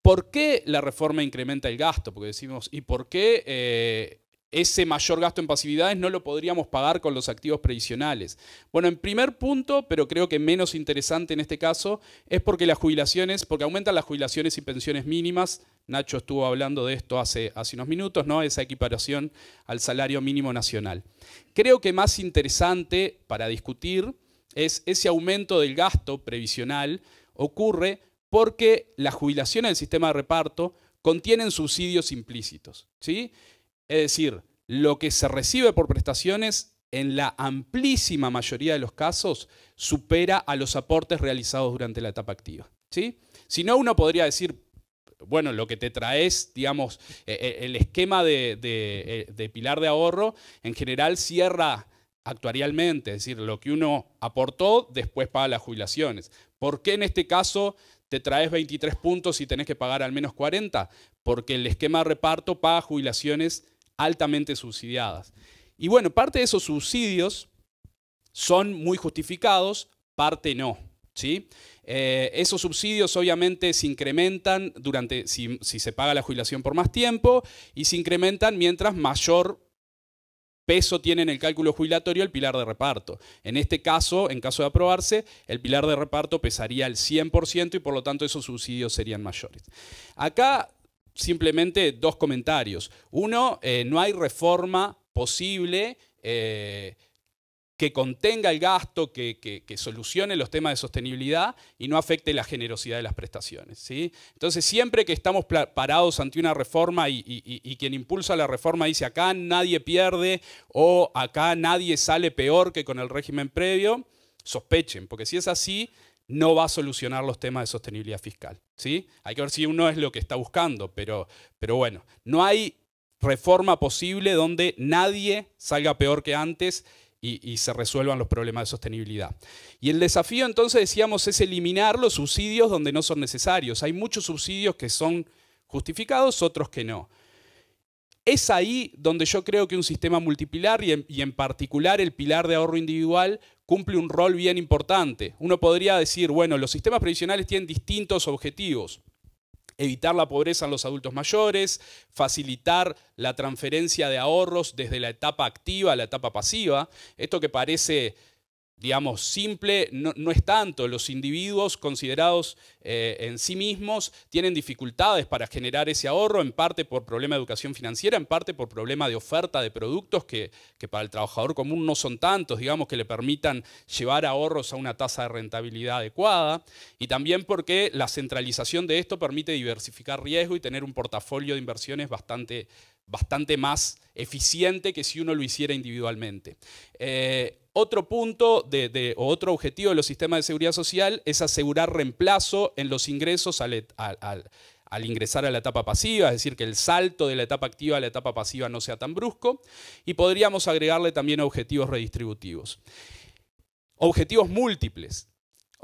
¿por qué la reforma incrementa el gasto? Porque decimos, ¿y por qué eh, ese mayor gasto en pasividades no lo podríamos pagar con los activos previsionales. Bueno, en primer punto, pero creo que menos interesante en este caso, es porque las jubilaciones, porque aumentan las jubilaciones y pensiones mínimas. Nacho estuvo hablando de esto hace, hace unos minutos, ¿no? Esa equiparación al salario mínimo nacional. Creo que más interesante para discutir es ese aumento del gasto previsional ocurre porque las jubilaciones del sistema de reparto contienen subsidios implícitos. ¿sí? Es decir, lo que se recibe por prestaciones en la amplísima mayoría de los casos supera a los aportes realizados durante la etapa activa. ¿sí? Si no, uno podría decir, bueno, lo que te traes, digamos, e, e, el esquema e, de, pilar de ahorro en general cierra actuarialmente, es decir, lo que uno aportó después paga las jubilaciones. ¿Por qué en este caso te traes 23 puntos y tenés que pagar al menos 40? Porque el esquema de reparto paga jubilaciones altamente subsidiadas. Y bueno, parte de esos subsidios son muy justificados, parte no. ¿sí? Eh, esos subsidios obviamente se incrementan durante, si, si se paga la jubilación por más tiempo, y se incrementan mientras mayor peso tiene en el cálculo jubilatorio el pilar de reparto. En este caso, en caso de aprobarse, el pilar de reparto pesaría el 100% y por lo tanto esos subsidios serían mayores. Acá simplemente dos comentarios. Uno, eh, no hay reforma posible eh, que contenga el gasto, que, solucione los temas de sostenibilidad y no afecte la generosidad de las prestaciones. ¿sí? Entonces, siempre que estamos parados ante una reforma y, quien impulsa la reforma dice acá nadie pierde o acá nadie sale peor que con el régimen previo, sospechen, porque si es así, no va a solucionar los temas de sostenibilidad fiscal. ¿sí? Hay que ver si uno es lo que está buscando, pero, bueno, no hay reforma posible donde nadie salga peor que antes y, y, se resuelvan los problemas de sostenibilidad. Y el desafío entonces, decíamos, es eliminar los subsidios donde no son necesarios. Hay muchos subsidios que son justificados, otros que no. Es ahí donde yo creo que un sistema multipilar y en, particular el pilar de ahorro individual cumple un rol bien importante. Uno podría decir, bueno, los sistemas previsionales tienen distintos objetivos. Evitar la pobreza en los adultos mayores, facilitar la transferencia de ahorros desde la etapa activa a la etapa pasiva. Esto que parece digamos, simple no, no, es tanto. Los individuos considerados eh, en sí mismos tienen dificultades para generar ese ahorro, en parte por problema de educación financiera, en parte por problema de oferta de productos que, que para el trabajador común no son tantos, digamos, que le permitan llevar ahorros a una tasa de rentabilidad adecuada, y también porque la centralización de esto permite diversificar riesgo y tener un portafolio de inversiones bastante bastante más eficiente que si uno lo hiciera individualmente. Eh, otro punto de, o otro objetivo de los sistemas de seguridad social es asegurar reemplazo en los ingresos al, ingresar a la etapa pasiva, es decir, que el salto de la etapa activa a la etapa pasiva no sea tan brusco. Y podríamos agregarle también objetivos redistributivos. Objetivos múltiples.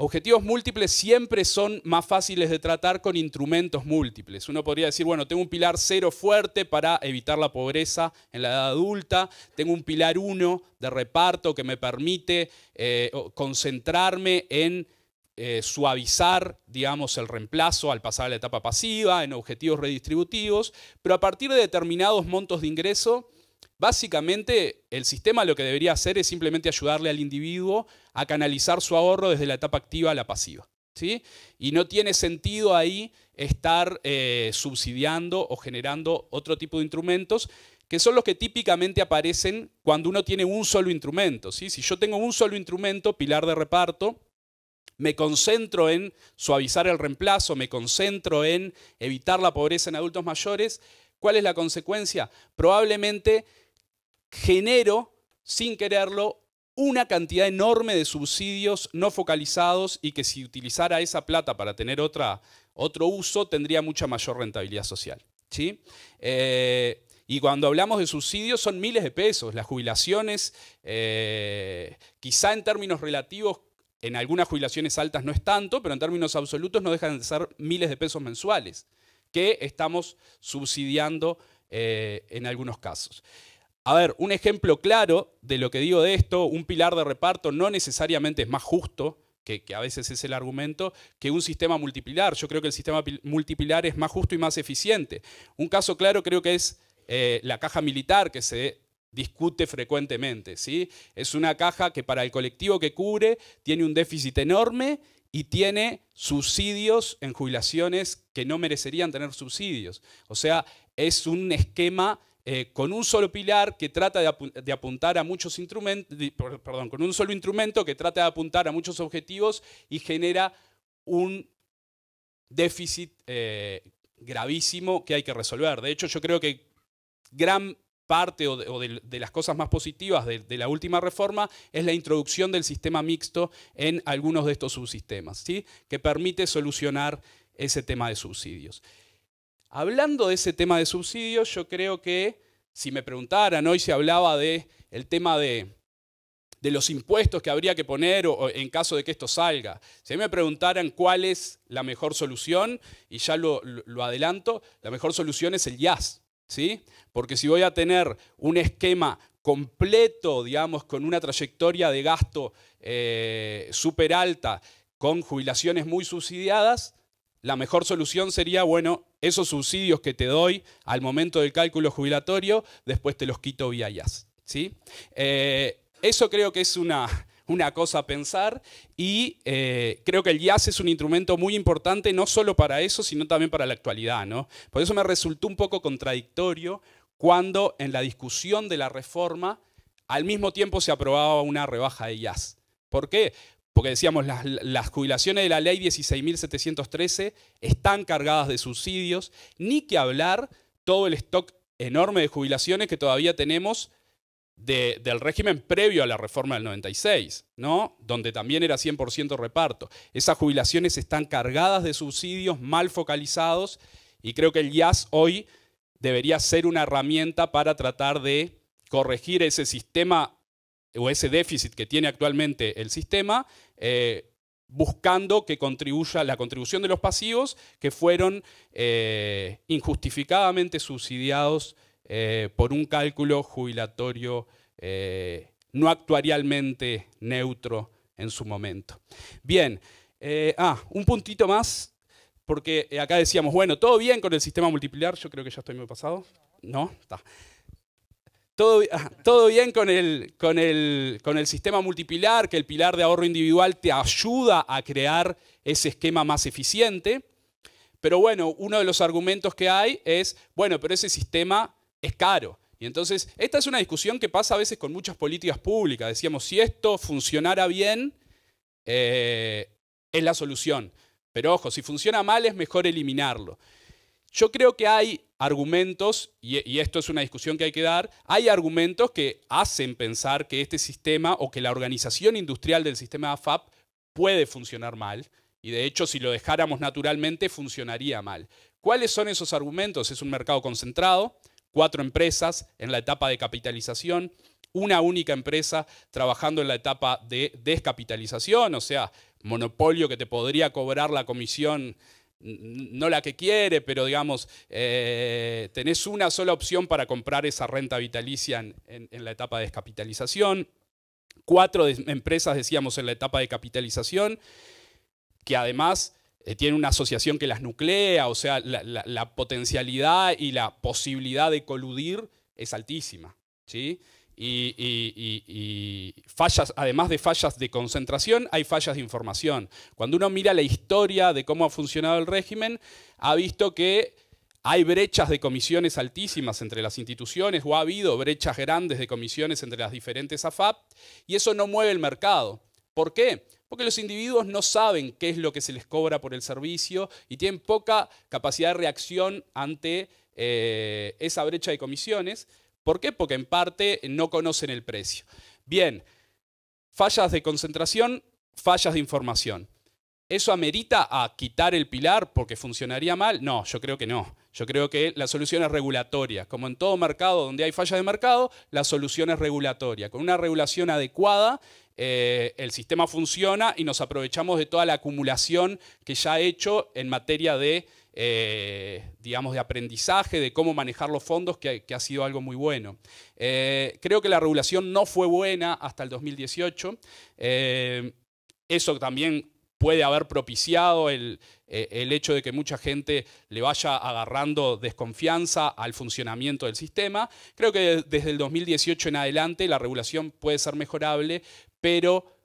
Objetivos múltiples siempre son más fáciles de tratar con instrumentos múltiples. Uno podría decir, bueno, tengo un pilar cero fuerte para evitar la pobreza en la edad adulta, tengo un pilar uno de reparto que me permite eh, concentrarme en eh, suavizar, digamos, el reemplazo al pasar a la etapa pasiva, en objetivos redistributivos, pero a partir de determinados montos de ingreso, Básicamente, el sistema lo que debería hacer es simplemente ayudarle al individuo a canalizar su ahorro desde la etapa activa a la pasiva. ¿sí? Y no tiene sentido ahí estar eh, subsidiando o generando otro tipo de instrumentos que son los que típicamente aparecen cuando uno tiene un solo instrumento. ¿sí? Si yo tengo un solo instrumento, pilar de reparto, me concentro en suavizar el reemplazo, me concentro en evitar la pobreza en adultos mayores, ¿cuál es la consecuencia? Probablemente genero, sin quererlo, una cantidad enorme de subsidios no focalizados y que si utilizara esa plata para tener otra, otro uso, tendría mucha mayor rentabilidad social. ¿sí? Eh, y cuando hablamos de subsidios son miles de pesos. Las jubilaciones, eh, quizá en términos relativos, en algunas jubilaciones altas no es tanto, pero en términos absolutos no dejan de ser miles de pesos mensuales que estamos subsidiando eh, en algunos casos. A ver, un ejemplo claro de lo que digo de esto, un pilar de reparto no necesariamente es más justo, que, a veces es el argumento, que un sistema multipilar. Yo creo que el sistema multipilar es más justo y más eficiente. Un caso claro creo que es eh, la caja militar que se discute frecuentemente. ¿sí? Es una caja que para el colectivo que cubre tiene un déficit enorme y tiene subsidios en jubilaciones que no merecerían tener subsidios. O sea, es un esquema eh, con un solo pilar que trata de, apuntar a muchos instrumentos, con un solo instrumento que trata de apuntar a muchos objetivos y genera un déficit eh, gravísimo que hay que resolver. De hecho, yo creo que gran parte o de, las cosas más positivas de, de, la última reforma es la introducción del sistema mixto en algunos de estos subsistemas, ¿sí? que permite solucionar ese tema de subsidios. Hablando de ese tema de subsidios, yo creo que si me preguntaran hoy se hablaba de el tema de, los impuestos que habría que poner o, en caso de que esto salga. Si me preguntaran cuál es la mejor solución, y ya lo, adelanto, la mejor solución es el IAS, ¿sí? Porque si voy a tener un esquema completo, digamos, con una trayectoria de gasto eh, súper alta, con jubilaciones muy subsidiadas, la mejor solución sería, bueno, esos subsidios que te doy al momento del cálculo jubilatorio, después te los quito vía IAS. ¿sí? Eh, eso creo que es una, una cosa a pensar y eh, creo que el IAS es un instrumento muy importante, no solo para eso, sino también para la actualidad. ¿no? Por eso me resultó un poco contradictorio cuando en la discusión de la reforma al mismo tiempo se aprobaba una rebaja de IAS. ¿Por qué? porque decíamos, las, jubilaciones de la ley 16.713 están cargadas de subsidios, ni que hablar todo el stock enorme de jubilaciones que todavía tenemos del régimen previo a la reforma del 96, ¿no? donde también era 100% reparto. Esas jubilaciones están cargadas de subsidios mal focalizados y creo que el IAS hoy debería ser una herramienta para tratar de corregir ese sistema o ese déficit que tiene actualmente el sistema, eh, buscando que contribuya la contribución de los pasivos que fueron eh, injustificadamente subsidiados eh, por un cálculo jubilatorio no actuarialmente neutro en su momento. Bien, ah, un puntito más, porque acá decíamos, bueno, todo bien con el sistema multipilar, yo creo que ya estoy muy pasado. No, está. Todo, bien con el, con, el, sistema multipilar, que el pilar de ahorro individual te ayuda a crear ese esquema más eficiente. Pero bueno, uno de los argumentos que hay es, bueno, pero ese sistema es caro. Y entonces, esta es una discusión que pasa a veces con muchas políticas públicas. Decíamos, si esto funcionara bien, eh, es la solución. Pero ojo, si funciona mal es mejor eliminarlo. Yo creo que hay argumentos, y, esto es una discusión que hay que dar, hay argumentos que hacen pensar que este sistema o que la organización industrial del sistema AFAP puede funcionar mal, y de hecho si lo dejáramos naturalmente funcionaría mal. ¿Cuáles son esos argumentos? Es un mercado concentrado, cuatro empresas en la etapa de capitalización, una única empresa trabajando en la etapa de descapitalización, o sea, monopolio que te podría cobrar la comisión no la que quiere, pero digamos, eh, tenés una sola opción para comprar esa renta vitalicia en, la etapa de descapitalización. Cuatro empresas, decíamos, en la etapa de capitalización, que además eh, tiene una asociación que las nuclea, o sea, la, la potencialidad y la posibilidad de coludir es altísima. ¿sí? Y, fallas, además de fallas de concentración, hay fallas de información. Cuando uno mira la historia de cómo ha funcionado el régimen, ha visto que hay brechas de comisiones altísimas entre las instituciones o ha habido brechas grandes de comisiones entre las diferentes AFAP y eso no mueve el mercado. ¿Por qué? Porque los individuos no saben qué es lo que se les cobra por el servicio y tienen poca capacidad de reacción ante eh, esa brecha de comisiones, ¿Por qué? Porque en parte no conocen el precio. Bien, fallas de concentración, fallas de información. ¿Eso amerita a quitar el pilar porque funcionaría mal? No, yo creo que no. Yo creo que la solución es regulatoria. Como en todo mercado donde hay fallas de mercado, la solución es regulatoria. Con una regulación adecuada, eh, el sistema funciona y nos aprovechamos de toda la acumulación que ya ha hecho en materia de eh, digamos, de aprendizaje, de cómo manejar los fondos, que, ha sido algo muy bueno. Eh, creo que la regulación no fue buena hasta el 2018. Eh, eso también puede haber propiciado el, el, hecho de que mucha gente le vaya agarrando desconfianza al funcionamiento del sistema. Creo que desde el 2018 en adelante la regulación puede ser mejorable, pero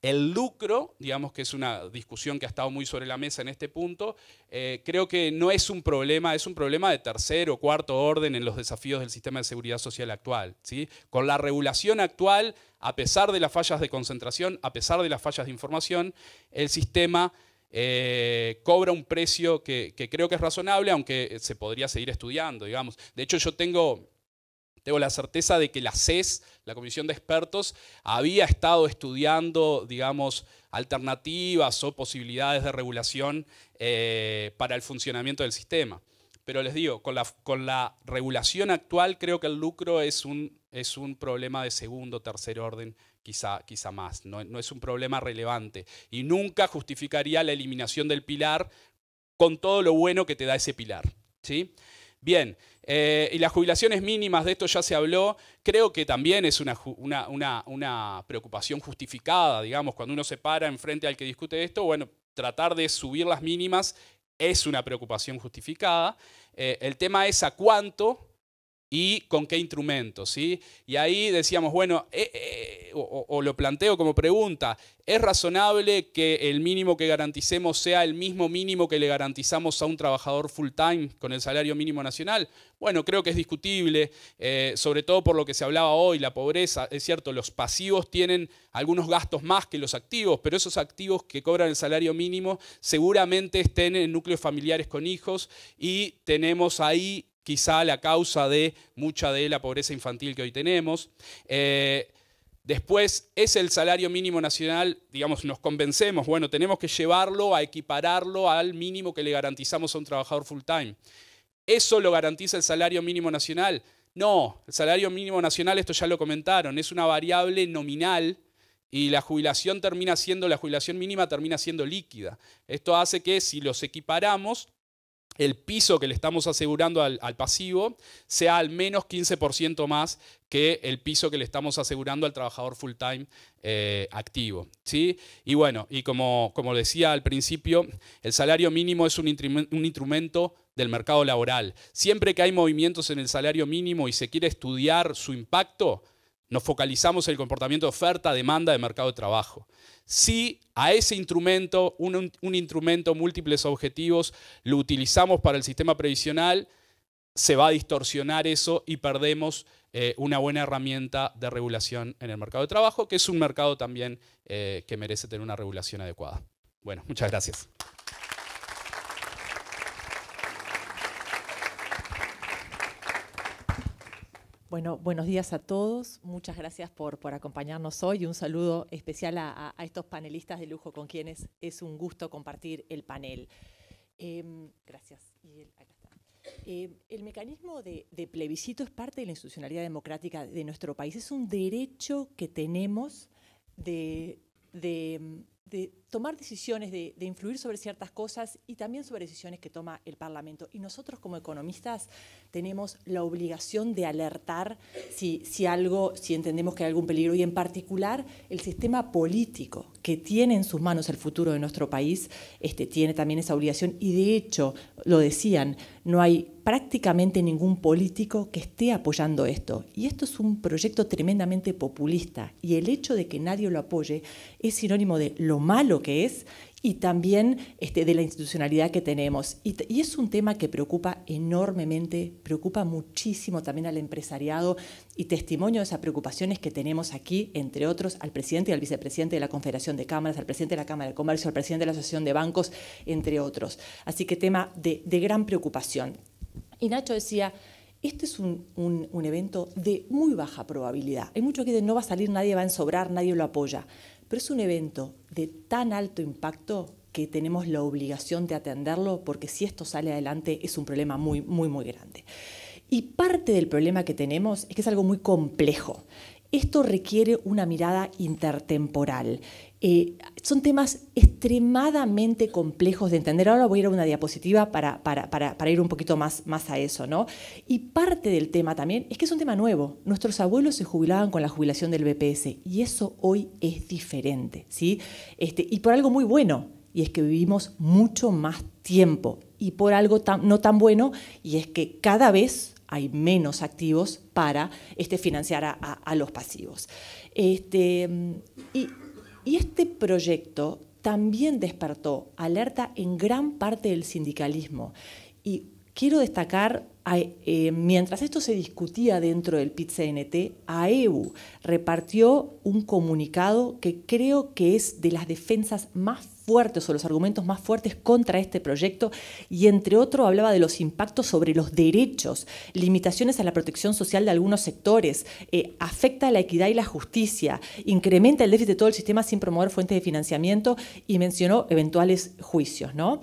el lucro, digamos que es una discusión que ha estado muy sobre la mesa en este punto, eh, creo que no es un problema, es un problema de tercer o cuarto orden en los desafíos del sistema de seguridad social actual. ¿sí? Con la regulación actual, a pesar de las fallas de concentración, a pesar de las fallas de información, el sistema eh, cobra un precio que, que creo que es razonable, aunque se podría seguir estudiando, digamos. De hecho, yo tengo tengo la certeza de que la CES, la Comisión de Expertos, había estado estudiando, digamos, alternativas o posibilidades de regulación eh, para el funcionamiento del sistema. Pero les digo, con la, regulación actual creo que el lucro es un, es un problema de segundo, tercer orden Quizá, quizá, más. No, no, es un problema relevante. Y nunca justificaría la eliminación del pilar con todo lo bueno que te da ese pilar. ¿sí? Bien, eh, y las jubilaciones mínimas, de esto ya se habló, creo que también es una, preocupación justificada, digamos, cuando uno se para enfrente al que discute esto, bueno, tratar de subir las mínimas es una preocupación justificada. Eh, el tema es a cuánto y con qué instrumentos. ¿sí? Y ahí decíamos, bueno, eh, eh, o, lo planteo como pregunta, ¿es razonable que el mínimo que garanticemos sea el mismo mínimo que le garantizamos a un trabajador full time con el salario mínimo nacional? Bueno, creo que es discutible, eh, sobre todo por lo que se hablaba hoy, la pobreza. Es cierto, los pasivos tienen algunos gastos más que los activos, pero esos activos que cobran el salario mínimo seguramente estén en núcleos familiares con hijos y tenemos ahí quizá la causa de mucha de la pobreza infantil que hoy tenemos. Eh, después es el salario mínimo nacional, digamos, nos convencemos, bueno, tenemos que llevarlo a equipararlo al mínimo que le garantizamos a un trabajador full time. ¿Eso lo garantiza el salario mínimo nacional? No, el salario mínimo nacional, esto ya lo comentaron, es una variable nominal y la jubilación termina siendo, la jubilación mínima termina siendo líquida. Esto hace que si los equiparamos, el piso que le estamos asegurando al, pasivo sea al menos 15% más que el piso que le estamos asegurando al trabajador full time eh, activo. ¿sí? Y bueno, y como, decía al principio, el salario mínimo es un, instrumento del mercado laboral. Siempre que hay movimientos en el salario mínimo y se quiere estudiar su impacto, nos focalizamos en el comportamiento de oferta-demanda de mercado de trabajo si a ese instrumento, un, instrumento múltiples objetivos, lo utilizamos para el sistema previsional, se va a distorsionar eso y perdemos eh, una buena herramienta de regulación en el mercado de trabajo, que es un mercado también eh, que merece tener una regulación adecuada. Bueno, muchas gracias. Bueno, buenos días a todos. Muchas gracias por, por acompañarnos hoy un saludo especial a, estos panelistas de lujo con quienes es un gusto compartir el panel. Em, gracias. Em, el, mecanismo de, plebiscito es parte de la institucionalidad democrática de nuestro país. Es un derecho que tenemos de tomar decisiones de, influir sobre ciertas cosas y también sobre decisiones que toma el Parlamento. Y nosotros como economistas tenemos la obligación de alertar si, si algo, si entendemos que hay algún peligro y en particular el sistema político que tiene en sus manos el futuro de nuestro país este, tiene también esa obligación y de hecho, lo decían, no hay prácticamente ningún político que esté apoyando esto. Y esto es un proyecto tremendamente populista y el hecho de que nadie lo apoye es sinónimo de lo malo que es y también este, de la institucionalidad que tenemos. Y, es un tema que preocupa enormemente, preocupa muchísimo también al empresariado y testimonio de esas preocupaciones que tenemos aquí, entre otros, al presidente y al vicepresidente de la Confederación de Cámaras, al presidente de la Cámara de Comercio, al presidente de la Asociación de Bancos, entre otros. Así que tema de, de gran preocupación. Y Nacho decía, este es un, evento de muy baja probabilidad. Hay mucho que de no va a salir, nadie va a ensobrar, nadie lo apoya pero es un evento de tan alto impacto que tenemos la obligación de atenderlo porque si esto sale adelante es un problema muy, muy, muy grande. Y parte del problema que tenemos es que es algo muy complejo. Esto requiere una mirada intertemporal. Eh, son temas extremadamente complejos de entender. Ahora voy a ir a una diapositiva para, para, ir un poquito más, más a eso. ¿no? Y parte del tema también es que es un tema nuevo. Nuestros abuelos se jubilaban con la jubilación del BPS y eso hoy es diferente. ¿sí? Este, y por algo muy bueno, y es que vivimos mucho más tiempo. Y por algo no tan bueno, y es que cada vez hay menos activos para este, financiar a, los pasivos. Este, y y este proyecto también despertó alerta en gran parte del sindicalismo. Y quiero destacar, eh, mientras esto se discutía dentro del pit CNT, AEU repartió un comunicado que creo que es de las defensas más fuertes o los argumentos más fuertes contra este proyecto y entre otro hablaba de los impactos sobre los derechos, limitaciones a la protección social de algunos sectores, eh, afecta la equidad y la justicia, incrementa el déficit de todo el sistema sin promover fuentes de financiamiento y mencionó eventuales juicios. ¿no?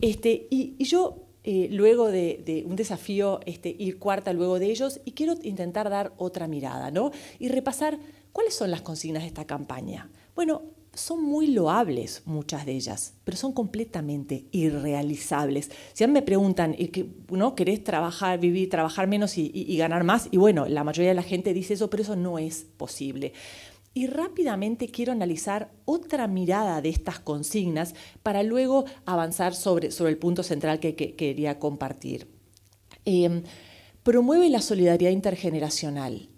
Este, y, yo eh, luego de, un desafío este, ir cuarta luego de ellos y quiero intentar dar otra mirada ¿no? y repasar cuáles son las consignas de esta campaña. Bueno, son muy loables muchas de ellas, pero son completamente irrealizables. Si me preguntan, ¿no? ¿querés trabajar, vivir, trabajar menos y, ganar más? Y bueno, la mayoría de la gente dice eso, pero eso no es posible. Y rápidamente quiero analizar otra mirada de estas consignas para luego avanzar sobre, el punto central que, quería compartir. Em, promueve la solidaridad intergeneracional.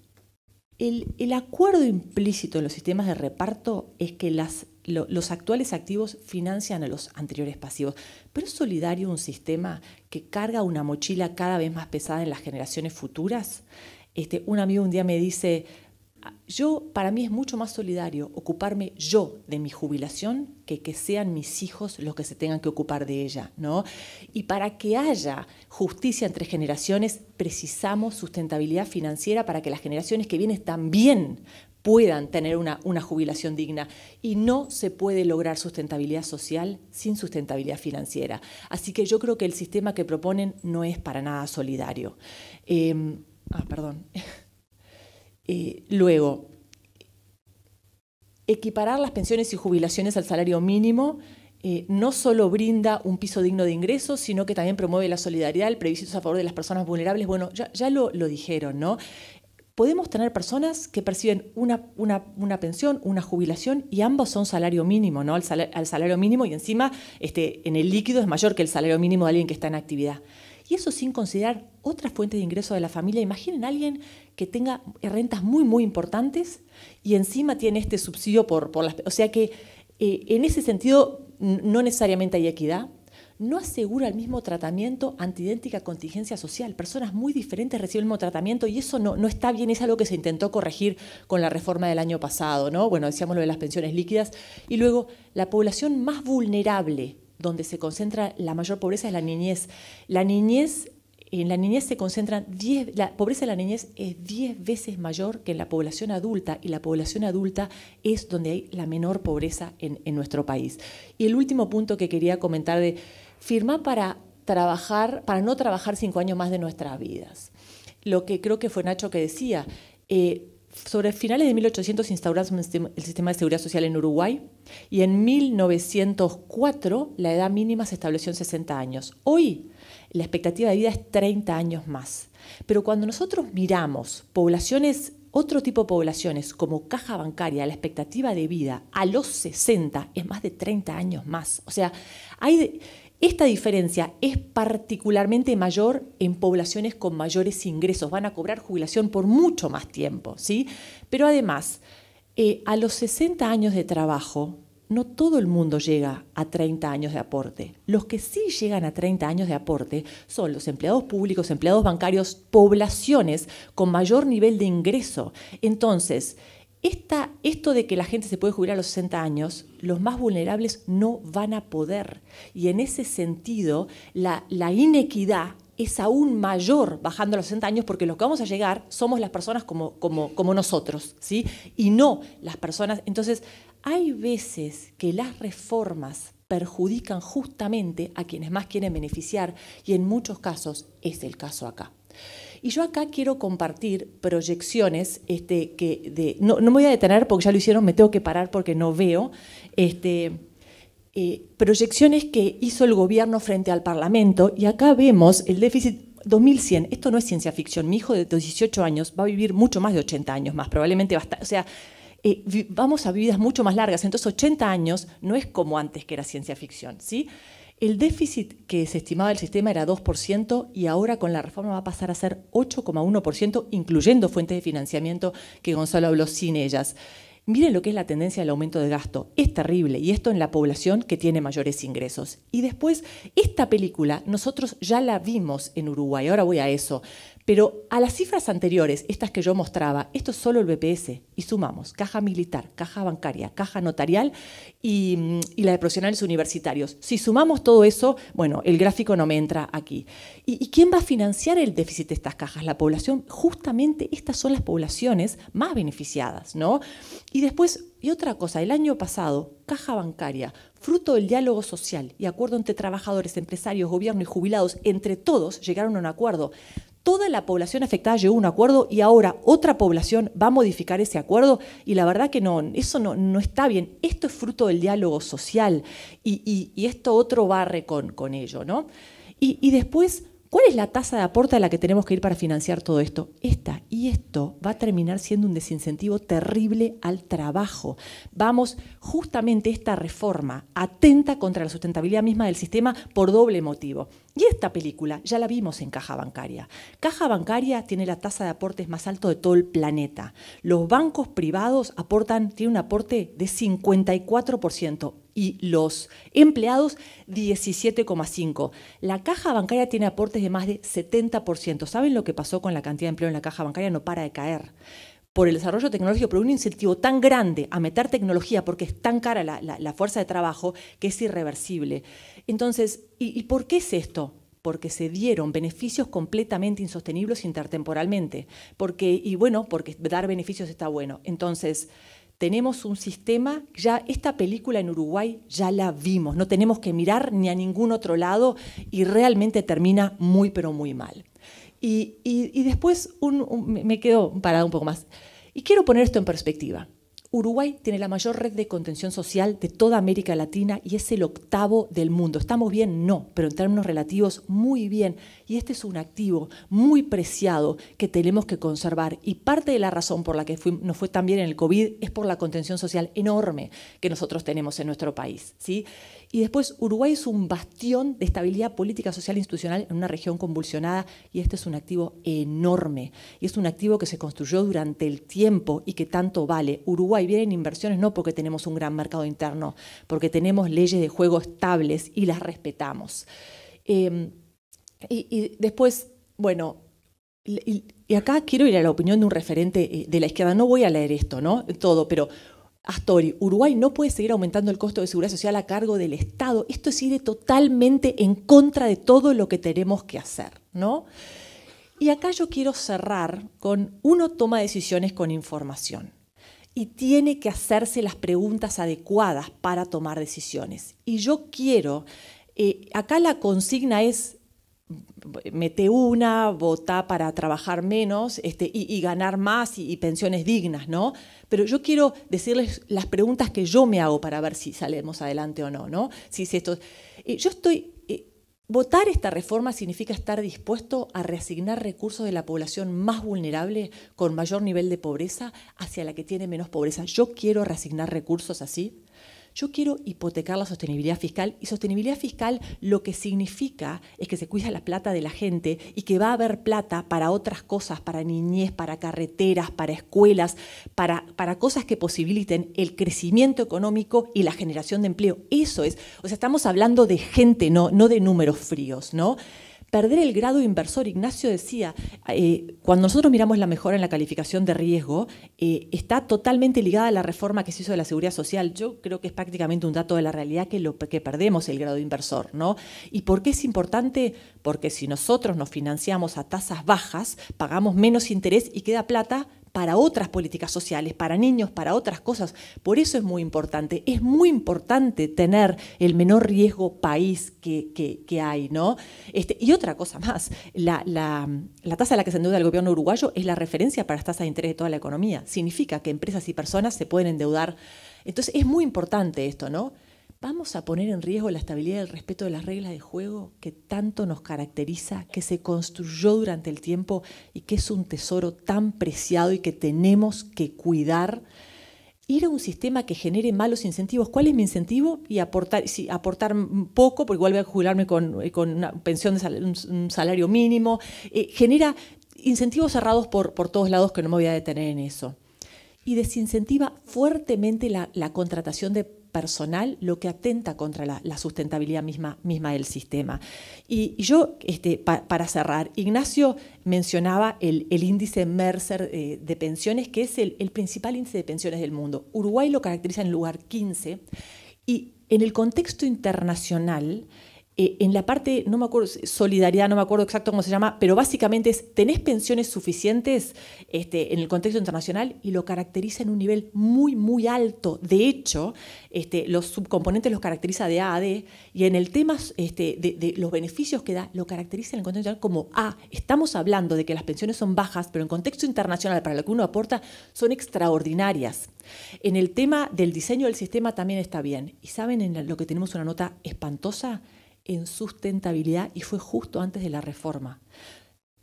El, acuerdo implícito en los sistemas de reparto es que los actuales activos financian a los anteriores pasivos, pero ¿es solidario un sistema que carga una mochila cada vez más pesada en las generaciones futuras? Este, un amigo un día me dice, yo, para mí es mucho más solidario ocuparme yo de mi jubilación que que sean mis hijos los que se tengan que ocupar de ella, ¿no? Y para que haya justicia entre generaciones, precisamos sustentabilidad financiera para que las generaciones que vienen también puedan tener una, jubilación digna. Y no se puede lograr sustentabilidad social sin sustentabilidad financiera. Así que yo creo que el sistema que proponen no es para nada solidario. Em, ah, perdón. Eh, luego, equiparar las pensiones y jubilaciones al salario mínimo eh, no solo brinda un piso digno de ingresos, sino que también promueve la solidaridad, el previso a favor de las personas vulnerables. Bueno, ya, lo, dijeron, ¿no? Podemos tener personas que perciben una, pensión, una jubilación y ambos son salario mínimo, ¿no? Al, salario mínimo y encima este, en el líquido es mayor que el salario mínimo de alguien que está en actividad. Y eso sin considerar otras fuentes de ingreso de la familia. Imaginen a alguien que tenga rentas muy, muy importantes y encima tiene este subsidio por, las... O sea que eh, en ese sentido no necesariamente hay equidad, no asegura el mismo tratamiento ante idéntica contingencia social. Personas muy diferentes reciben el mismo tratamiento y eso no, no, está bien, es algo que se intentó corregir con la reforma del año pasado, ¿no? Bueno, decíamos lo de las pensiones líquidas. Y luego, la población más vulnerable, donde se concentra la mayor pobreza, es la niñez. La niñez en la niñez se concentran 10, la pobreza de la niñez es 10 veces mayor que en la población adulta y la población adulta es donde hay la menor pobreza en, nuestro país. Y el último punto que quería comentar de firmar para trabajar, para no trabajar cinco años más de nuestras vidas. Lo que creo que fue Nacho que decía, eh, sobre finales de 1800 instauramos el sistema de seguridad social en Uruguay y en 1904 la edad mínima se estableció en 60 años. Hoy la expectativa de vida es 30 años más. Pero cuando nosotros miramos poblaciones, otro tipo de poblaciones como caja bancaria, la expectativa de vida a los 60 es más de 30 años más. O sea, hay, esta diferencia es particularmente mayor en poblaciones con mayores ingresos. Van a cobrar jubilación por mucho más tiempo, ¿sí? Pero además, eh, a los 60 años de trabajo, no todo el mundo llega a 30 años de aporte. Los que sí llegan a 30 años de aporte son los empleados públicos, empleados bancarios, poblaciones con mayor nivel de ingreso. Entonces, esto de que la gente se puede jubilar a los 60 años, los más vulnerables no van a poder. Y en ese sentido, la, inequidad es aún mayor bajando a los 60 años porque los que vamos a llegar somos las personas como, como, como nosotros, ¿sí? Y no las personas. Entonces, hay veces que las reformas perjudican justamente a quienes más quieren beneficiar y en muchos casos es el caso acá. Y yo acá quiero compartir proyecciones este, que no, me voy a detener porque ya lo hicieron, me tengo que parar porque no veo. Este, eh, proyecciones que hizo el gobierno frente al Parlamento y acá vemos el déficit 2100. Esto no es ciencia ficción. Mi hijo de 18 años va a vivir mucho más de 80 años más, probablemente va a estar, o sea, eh, vamos a vidas mucho más largas. Entonces 80 años no es como antes que era ciencia ficción. ¿sí? El déficit que se estimaba del sistema era 2% y ahora con la reforma va a pasar a ser 8,1%, incluyendo fuentes de financiamiento que Gonzalo habló sin ellas. Miren lo que es la tendencia del aumento de gasto. Es terrible y esto en la población que tiene mayores ingresos. Y después, esta película nosotros ya la vimos en Uruguay, ahora voy a eso. Pero a las cifras anteriores, estas que yo mostraba, esto es solo el BPS y sumamos caja militar, caja bancaria, caja notarial mm, y, la de profesionales universitarios. Si sumamos todo eso, bueno, el gráfico no me entra aquí. ¿Y, ¿Y quién va a financiar el déficit de estas cajas? La población, justamente estas son las poblaciones más beneficiadas, ¿no? Y después y otra cosa, el año pasado, Caja Bancaria, fruto del diálogo social y acuerdo entre trabajadores, empresarios, gobierno y jubilados, entre todos llegaron a un acuerdo toda la población afectada llegó a un acuerdo y ahora otra población va a modificar ese acuerdo y la verdad que no, eso no, está bien. Esto es fruto del diálogo social y, esto otro barre con, ello, ¿no? Y, y, después, ¿cuál es la tasa de aporte a la que tenemos que ir para financiar todo esto? Esta. Y esto va a terminar siendo un desincentivo terrible al trabajo. Vamos, justamente esta reforma atenta contra la sustentabilidad misma del sistema por doble motivo. Y esta película ya la vimos en Caja Bancaria. Caja Bancaria tiene la tasa de aportes más alto de todo el planeta. Los bancos privados aportan, tiene un aporte de 54% y los empleados 17,5. La caja bancaria tiene aportes de más de 70%. ¿Saben lo que pasó con la cantidad de empleo en la caja bancaria? No para de caer por el desarrollo tecnológico, por un incentivo tan grande a meter tecnología porque es tan cara la, fuerza de trabajo que es irreversible. Entonces, ¿y, por qué es esto? porque se dieron beneficios completamente insostenibles intertemporalmente. Porque, y bueno, porque dar beneficios está bueno. Entonces, tenemos un sistema, ya esta película en Uruguay ya la vimos, no tenemos que mirar ni a ningún otro lado y realmente termina muy, pero muy mal. Y, después me quedo parada un poco más. Y quiero poner esto en perspectiva. Uruguay tiene la mayor red de contención social de toda América Latina y es el octavo del mundo. ¿Estamos bien? No, pero en términos relativos, muy bien. Y este es un activo muy preciado que tenemos que conservar. Y parte de la razón por la que nos fue tan bien en el COVID es por la contención social enorme que nosotros tenemos en nuestro país. ¿sí? Y después Uruguay es un bastión de estabilidad política, social e institucional en una región convulsionada y este es un activo enorme. Y es un activo que se construyó durante el tiempo y que tanto vale. Uruguay viene en inversiones no porque tenemos un gran mercado interno, porque tenemos leyes de juego estables y las respetamos. Em, y, después, bueno, y acá quiero ir a la opinión de un referente eh, de la izquierda. No voy a leer esto, ¿no? Todo, pero Astori, Uruguay no puede seguir aumentando el costo de seguridad social a cargo del Estado. Esto es ir totalmente en contra de todo lo que tenemos que hacer, ¿no? Y acá yo quiero cerrar con uno toma decisiones con información y tiene que hacerse las preguntas adecuadas para tomar decisiones. Y yo quiero, eh, acá la consigna es mete una, vota para trabajar menos este, y, ganar más y, pensiones dignas, ¿no? Pero yo quiero decirles las preguntas que yo me hago para ver si salemos adelante o no, ¿no? Si, esto, yo estoy... Eh, votar esta reforma significa estar dispuesto a reasignar recursos de la población más vulnerable con mayor nivel de pobreza hacia la que tiene menos pobreza. Yo quiero reasignar recursos así. Yo quiero hipotecar la sostenibilidad fiscal y sostenibilidad fiscal lo que significa es que se cuida la plata de la gente y que va a haber plata para otras cosas, para niñez, para carreteras, para escuelas, para, para cosas que posibiliten el crecimiento económico y la generación de empleo. Eso es, o sea, estamos hablando de gente, no, no de números fríos, ¿no? Perder el grado inversor, Ignacio decía, eh, cuando nosotros miramos la mejora en la calificación de riesgo, eh, está totalmente ligada a la reforma que se hizo de la seguridad social. Yo creo que es prácticamente un dato de la realidad que, lo, que perdemos el grado inversor. ¿no? ¿Y por qué es importante? Porque si nosotros nos financiamos a tasas bajas, pagamos menos interés y queda plata para otras políticas sociales, para niños, para otras cosas. Por eso es muy importante. Es muy importante tener el menor riesgo país que, hay, ¿no? Este, y otra cosa más, la, la tasa a la que se endeuda el gobierno uruguayo es la referencia para las tasas de interés de toda la economía. Significa que empresas y personas se pueden endeudar. Entonces es muy importante esto, ¿no? ¿Vamos a poner en riesgo la estabilidad y el respeto de las reglas de juego que tanto nos caracteriza, que se construyó durante el tiempo y que es un tesoro tan preciado y que tenemos que cuidar? Ir a un sistema que genere malos incentivos. ¿Cuál es mi incentivo? Y aportar, si aportar poco, porque igual voy a jubilarme con, eh, una pensión de un, salario mínimo. Eh, genera incentivos cerrados por, por todos lados, que no me voy a detener en eso. Y desincentiva fuertemente la, la contratación de personal lo que atenta contra la, sustentabilidad misma, del sistema. Y, yo, este, para cerrar, Ignacio mencionaba el, índice Mercer eh, de pensiones, que es el, el principal índice de pensiones del mundo. Uruguay lo caracteriza en lugar 15 y en el contexto internacional, eh, en la parte, no me acuerdo, solidaridad, no me acuerdo exacto cómo se llama, pero básicamente es, ¿tenés pensiones suficientes este, en el contexto internacional? Y lo caracteriza en un nivel muy, muy alto. De hecho, este, los subcomponentes los caracteriza de A a D, y en el tema este, de, los beneficios que da, lo caracteriza en el contexto internacional como A. Estamos hablando de que las pensiones son bajas, pero en contexto internacional, para lo que uno aporta, son extraordinarias. En el tema del diseño del sistema también está bien. ¿Y saben en lo que tenemos una nota espantosa? en sustentabilidad y fue justo antes de la reforma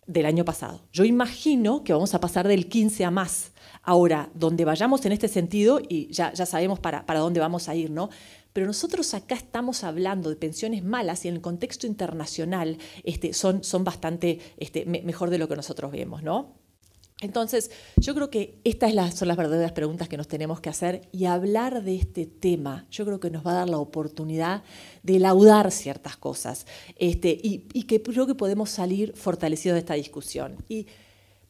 del año pasado. Yo imagino que vamos a pasar del 15 a más. Ahora, donde vayamos en este sentido, y ya, ya sabemos para, dónde vamos a ir, ¿no? Pero nosotros acá estamos hablando de pensiones malas y en el contexto internacional este, son, son bastante este, mejor de lo que nosotros vemos, ¿no? Entonces, yo creo que estas son las verdaderas preguntas que nos tenemos que hacer y hablar de este tema, yo creo que nos va a dar la oportunidad de laudar ciertas cosas este, y, y que creo que podemos salir fortalecidos de esta discusión. Y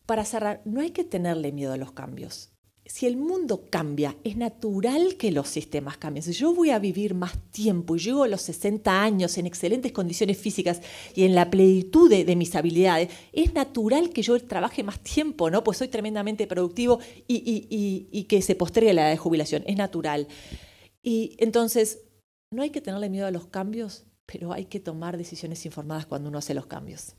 para cerrar, no hay que tenerle miedo a los cambios si el mundo cambia, es natural que los sistemas cambien. Si yo voy a vivir más tiempo y llego a los 60 años en excelentes condiciones físicas y en la plenitud de, mis habilidades, es natural que yo trabaje más tiempo, ¿no? Pues soy tremendamente productivo y, que se postregue la edad de jubilación. Es natural. Y entonces, no hay que tenerle miedo a los cambios, pero hay que tomar decisiones informadas cuando uno hace los cambios.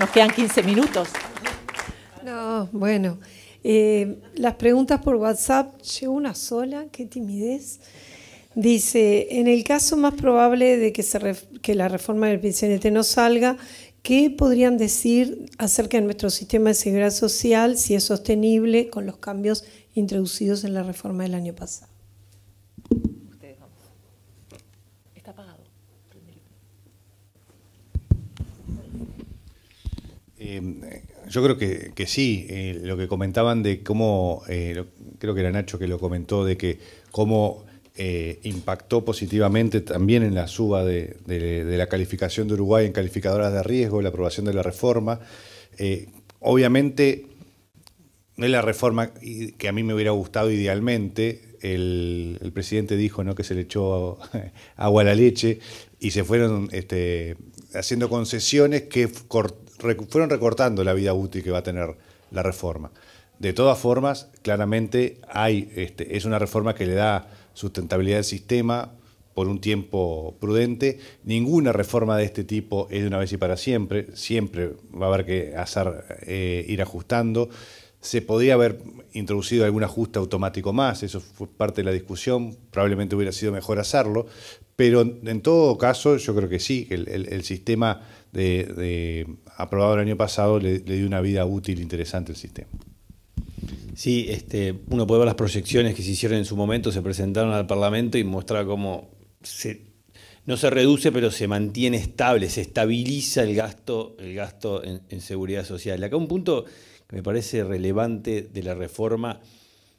nos quedan 15 minutos. No, bueno. Eh, las preguntas por WhatsApp, llegó una sola, qué timidez. Dice, en el caso más probable de que, que la reforma del PCNT no salga, ¿qué podrían decir acerca de nuestro sistema de seguridad social, si es sostenible con los cambios introducidos en la reforma del año pasado? Em, yo creo que, sí, eh, lo que comentaban de cómo, eh, creo que era Nacho que lo comentó, de que cómo eh, impactó positivamente también en la suba de, la calificación de Uruguay en calificadoras de riesgo, la aprobación de la reforma. obviamente, no es la reforma que a mí me hubiera gustado idealmente. El, presidente dijo ¿no? que se le echó agua a la leche y se fueron este, haciendo concesiones que cortaron fueron recortando la vida útil que va a tener la reforma. De todas formas, claramente hay, este, es una reforma que le da sustentabilidad al sistema por un tiempo prudente. Ninguna reforma de este tipo es de una vez y para siempre. Siempre va a haber que hacer, eh, ir ajustando. Se podría haber introducido algún ajuste automático más, eso fue parte de la discusión, probablemente hubiera sido mejor hacerlo, pero en todo caso yo creo que sí, que el, sistema de, aprobado el año pasado, le, dio una vida útil interesante al sistema. Sí, este, uno puede ver las proyecciones que se hicieron en su momento, se presentaron al Parlamento y mostraba cómo no se reduce, pero se mantiene estable, se estabiliza el gasto, el gasto en, seguridad social. acá un punto que me parece relevante de la reforma,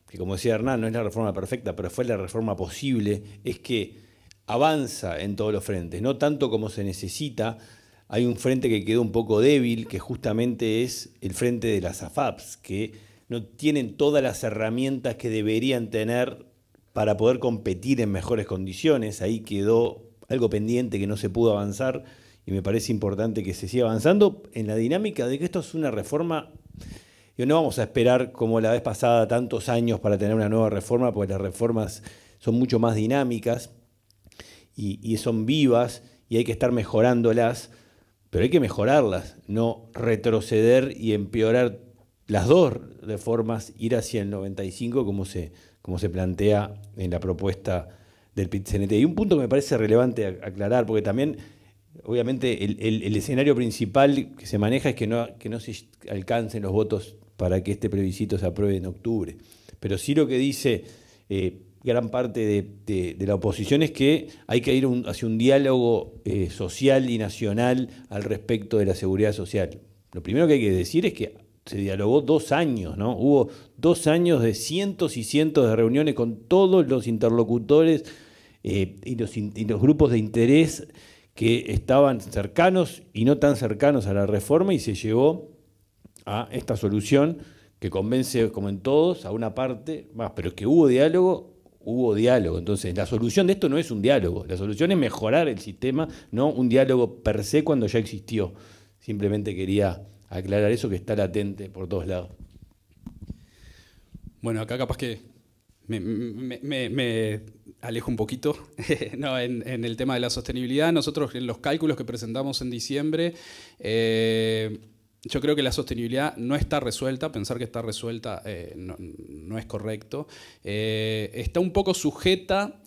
que como decía Hernán, no es la reforma perfecta, pero fue la reforma posible, es que avanza en todos los frentes, no tanto como se necesita, hay un frente que quedó un poco débil, que justamente es el frente de las AFAPs, que no tienen todas las herramientas que deberían tener para poder competir en mejores condiciones. Ahí quedó algo pendiente que no se pudo avanzar y me parece importante que se siga avanzando en la dinámica de que esto es una reforma. yo no vamos a esperar como la vez pasada tantos años para tener una nueva reforma, porque las reformas son mucho más dinámicas y, y son vivas y hay que estar mejorándolas pero hay que mejorarlas, no retroceder y empeorar las dos reformas, ir hacia el 95 como se, como se plantea en la propuesta del PIT-CNT. Y un punto que me parece relevante aclarar, porque también, obviamente, el, escenario principal que se maneja es que no, que no se alcancen los votos para que este plebiscito se apruebe en octubre. Pero sí lo que dice eh, gran parte de, la oposición es que hay que ir hacia un diálogo eh, social y nacional al respecto de la seguridad social. Lo primero que hay que decir es que se dialogó dos años, ¿no? Hubo dos años de cientos y cientos de reuniones con todos los interlocutores eh, y, los, los grupos de interés que estaban cercanos y no tan cercanos a la reforma y se llevó a esta solución que convence, como en todos, a una parte más, pero que hubo diálogo hubo diálogo. Entonces, la solución de esto no es un diálogo, la solución es mejorar el sistema, no un diálogo per se cuando ya existió. Simplemente quería aclarar eso que está latente por todos lados. Bueno, acá capaz que me, alejo un poquito. en, el tema de la sostenibilidad, nosotros en los cálculos que presentamos en diciembre, eh, yo creo que la sostenibilidad no está resuelta, pensar que está resuelta eh, no, es correcto. Eh, está un poco sujeta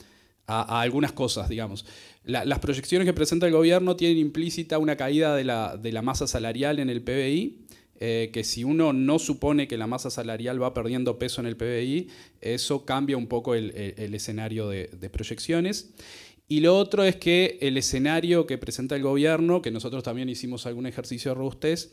a, algunas cosas, digamos. las proyecciones que presenta el gobierno tienen implícita una caída de la, masa salarial en el PBI. Eh, que si uno no supone que la masa salarial va perdiendo peso en el PBI, eso cambia un poco el, escenario de proyecciones. Y lo otro es que el escenario que presenta el gobierno, que nosotros también hicimos algún ejercicio de robustez,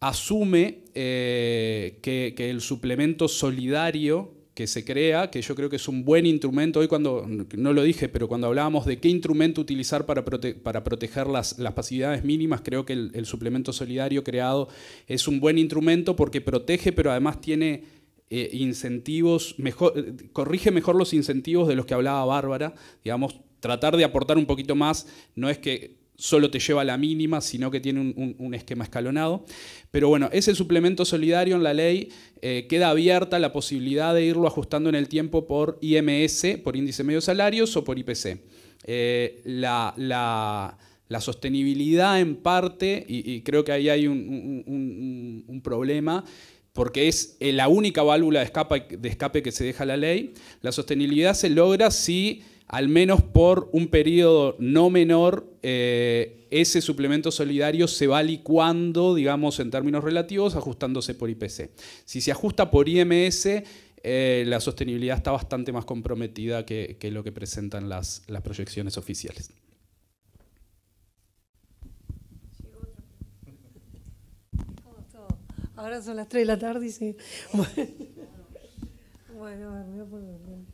asume eh, que, el suplemento solidario que se crea, que yo creo que es un buen instrumento, hoy cuando, no lo dije, pero cuando hablábamos de qué instrumento utilizar para, para proteger las, las, pasividades mínimas, creo que el, suplemento solidario creado es un buen instrumento porque protege, pero además tiene eh, incentivos, mejor, eh, corrige mejor los incentivos de los que hablaba Bárbara, digamos, tratar de aportar un poquito más no es que solo te lleva a la mínima, sino que tiene un, esquema escalonado. Pero bueno, ese suplemento solidario en la ley eh, queda abierta la posibilidad de irlo ajustando en el tiempo por IMS, por índice medio salarios o por IPC. Eh, la, sostenibilidad en parte, y, creo que ahí hay un, problema, porque es eh, la única válvula de escape, de escape que se deja la ley, la sostenibilidad se logra si al menos por un periodo no menor, eh, ese suplemento solidario se va licuando, digamos, en términos relativos, ajustándose por IPC. Si se ajusta por IMS, eh, la sostenibilidad está bastante más comprometida que, lo que presentan las, proyecciones oficiales. Ahora son las 3 de la tarde y se... Bueno, bueno, bueno.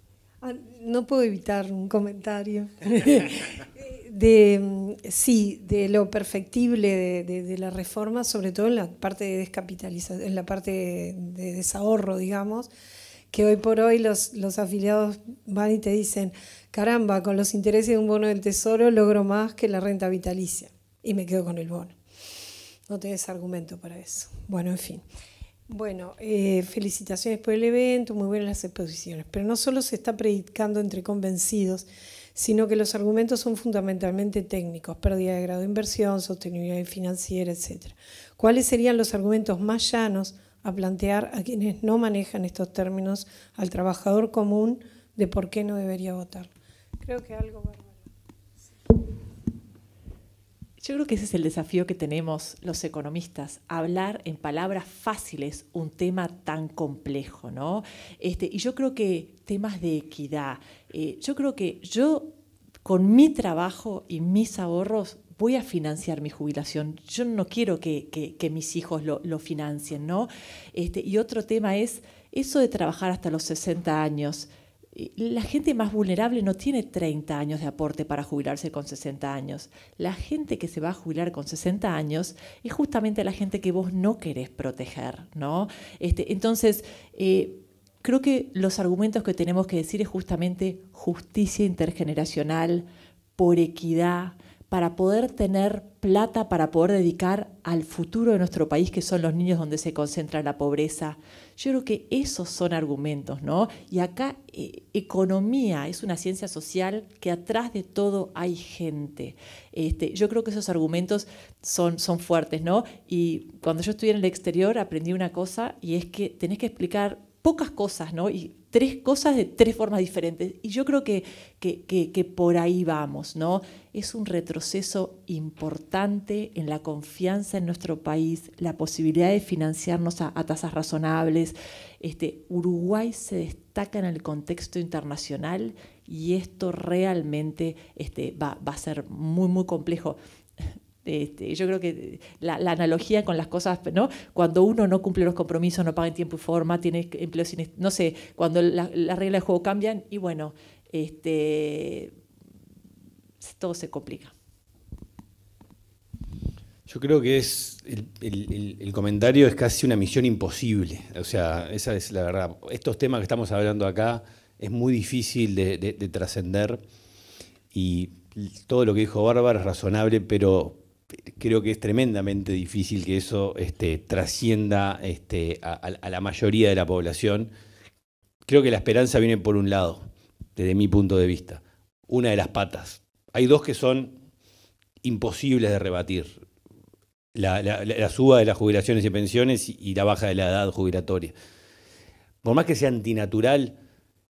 Ah, no puedo evitar un comentario. de, sí, de lo perfectible de, la reforma, sobre todo en la parte de descapitalización, en la parte de desahorro, digamos, que hoy por hoy los, los afiliados van y te dicen, caramba, con los intereses de un bono del tesoro logro más que la renta vitalicia. Y me quedo con el bono. No tenés argumento para eso. Bueno, en fin. Bueno, eh, felicitaciones por el evento, muy buenas las exposiciones, pero no solo se está predicando entre convencidos, sino que los argumentos son fundamentalmente técnicos, pérdida de grado de inversión, sostenibilidad financiera, etc. ¿Cuáles serían los argumentos más llanos a plantear a quienes no manejan estos términos, al trabajador común, de por qué no debería votar? Creo que algo... Yo creo que ese es el desafío que tenemos los economistas, hablar en palabras fáciles un tema tan complejo, ¿no? Este, y yo creo que temas de equidad, eh, yo creo que yo con mi trabajo y mis ahorros voy a financiar mi jubilación. Yo no quiero que, mis hijos lo, financien, ¿no? Este, y otro tema es eso de trabajar hasta los 60 años la gente más vulnerable no tiene 30 años de aporte para jubilarse con 60 años. La gente que se va a jubilar con 60 años es justamente la gente que vos no querés proteger, ¿no? Este, entonces, eh, creo que los argumentos que tenemos que decir es justamente justicia intergeneracional, por equidad, para poder tener plata para poder dedicar al futuro de nuestro país, que son los niños donde se concentra la pobreza. Yo creo que esos son argumentos, ¿no? Y acá eh, economía es una ciencia social que atrás de todo hay gente. Este, yo creo que esos argumentos son, son fuertes, ¿no? Y cuando yo estuve en el exterior aprendí una cosa y es que tenés que explicar pocas cosas, ¿no? Y tres cosas de tres formas diferentes. Y yo creo que, que, que, por ahí vamos, ¿no? Es un retroceso importante en la confianza en nuestro país, la posibilidad de financiarnos a, tasas razonables. Este, Uruguay se destaca en el contexto internacional y esto realmente este, va, va a ser muy, muy complejo. Este, yo creo que la, analogía con las cosas, ¿no? Cuando uno no cumple los compromisos, no paga en tiempo y forma, tiene empleo sin... No sé, cuando las reglas de juego cambian y bueno, este, todo se complica. Yo creo que es el, comentario es casi una misión imposible. O sea, esa es la verdad. Estos temas que estamos hablando acá es muy difícil de, de trascender y todo lo que dijo Bárbara es razonable, pero creo que es tremendamente difícil que eso este, trascienda este, a, la mayoría de la población. Creo que la esperanza viene por un lado, desde mi punto de vista, una de las patas. Hay dos que son imposibles de rebatir. La, suba de las jubilaciones y pensiones y la baja de la edad jubilatoria. Por más que sea antinatural,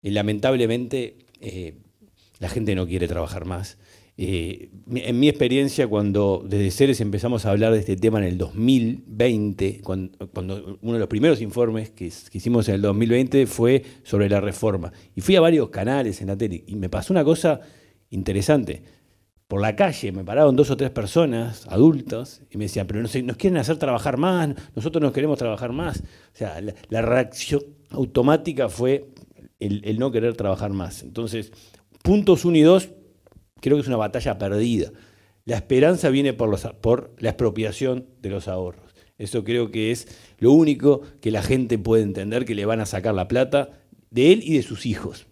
lamentablemente eh, la gente no quiere trabajar más eh, en mi experiencia, cuando desde Ceres empezamos a hablar de este tema en el 2020, cuando, uno de los primeros informes que, hicimos en el 2020 fue sobre la reforma. Y fui a varios canales en la tele y me pasó una cosa interesante. Por la calle me pararon dos o tres personas adultas y me decían, pero nos, nos quieren hacer trabajar más, nosotros nos queremos trabajar más. O sea, la, reacción automática fue el, el no querer trabajar más. Entonces, puntos 1 y 2 Creo que es una batalla perdida. La esperanza viene por, la expropiación de los ahorros. Eso creo que es lo único que la gente puede entender que le van a sacar la plata de él y de sus hijos.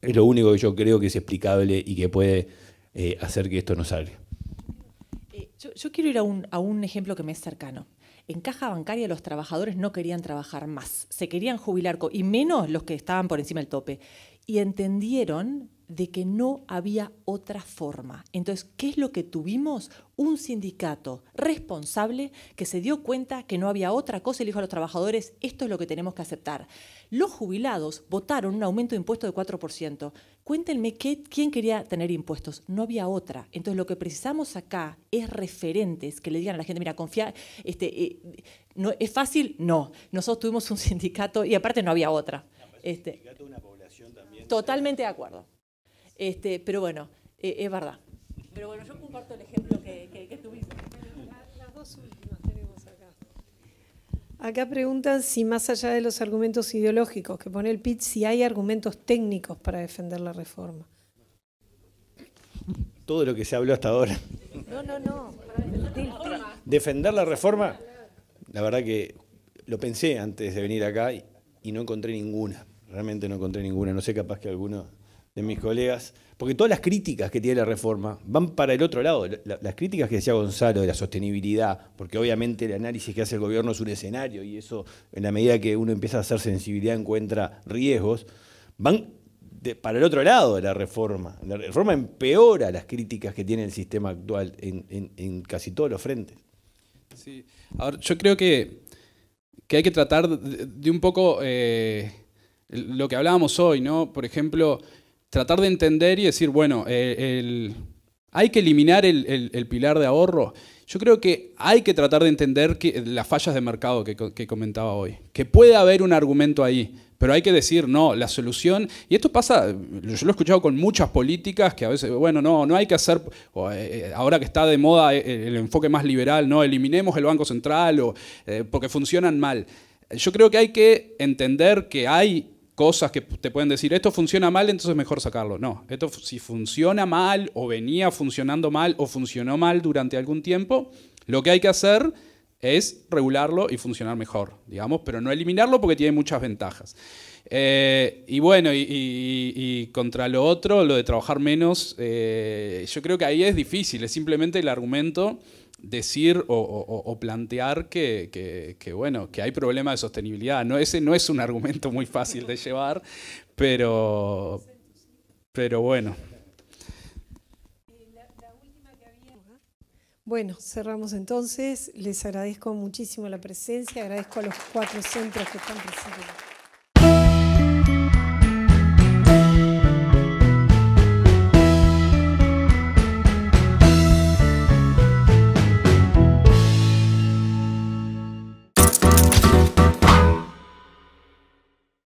Es lo único que yo creo que es explicable y que puede eh, hacer que esto no salga. Eh, yo, quiero ir a un ejemplo que me es cercano. En caja bancaria los trabajadores no querían trabajar más, se querían jubilar y menos los que estaban por encima del tope y entendieron de que no había otra forma. Entonces, ¿qué es lo que tuvimos? Un sindicato responsable que se dio cuenta que no había otra cosa y dijo a los trabajadores, esto es lo que tenemos que aceptar. Los jubilados votaron un aumento de impuestos de 4%. Cuéntenme qué, quién quería tener impuestos. No había otra. Entonces, lo que precisamos acá es referentes que le digan a la gente, mira, confía, este, eh, no, ¿es fácil? No. Nosotros tuvimos un sindicato y aparte no había otra. este, Totalmente de acuerdo. Este, pero bueno, eh, es verdad. Pero bueno, yo comparto el ejemplo que, tuvimos. Las dos últimas tenemos acá. Acá preguntan si más allá de los argumentos ideológicos que pone el PIT, si hay argumentos técnicos para defender la reforma. Todo lo que se habló hasta ahora. No, no, no. defender, la reforma. la verdad que lo pensé antes de venir acá y no encontré ninguna. Realmente no encontré ninguna. No sé, capaz que alguno de mis colegas. Porque todas las críticas que tiene la reforma van para el otro lado. las críticas que decía Gonzalo de la sostenibilidad, porque obviamente el análisis que hace el gobierno es un escenario y eso, en la medida que uno empieza a hacer sensibilidad, encuentra riesgos, van para el otro lado de la reforma. La reforma empeora las críticas que tiene el sistema actual en, casi todos los frentes. Sí, ahora yo creo que, hay que tratar de, un poco. Eh, lo que hablábamos hoy, ¿no? Por ejemplo, tratar de entender y decir, bueno, hay que eliminar el, pilar de ahorro. Yo creo que hay que tratar de entender que, eh, las fallas de mercado que, comentaba hoy, que puede haber un argumento ahí, pero hay que decir, no, la solución, y esto pasa, yo lo he escuchado con muchas políticas que a veces, bueno, no, no hay que hacer, eh, eh, ahora que está de moda el enfoque más liberal, no, eliminemos el Banco Central o, porque funcionan mal. Yo creo que hay que entender que hay cosas que te pueden decir, esto funciona mal, entonces es mejor sacarlo. No, esto si funciona mal o venía funcionando mal o funcionó mal durante algún tiempo, lo que hay que hacer es regularlo y funcionar mejor, digamos, pero no eliminarlo porque tiene muchas ventajas. Eh, y bueno, y, contra lo otro, lo de trabajar menos, eh, yo creo que ahí es difícil, es simplemente el argumento decir o, plantear que, bueno, que hay problemas de sostenibilidad. No, ese no es un argumento muy fácil de llevar, pero, pero bueno. Bueno, cerramos entonces. Les agradezco muchísimo la presencia, agradezco a los cuatro centros que están presentes.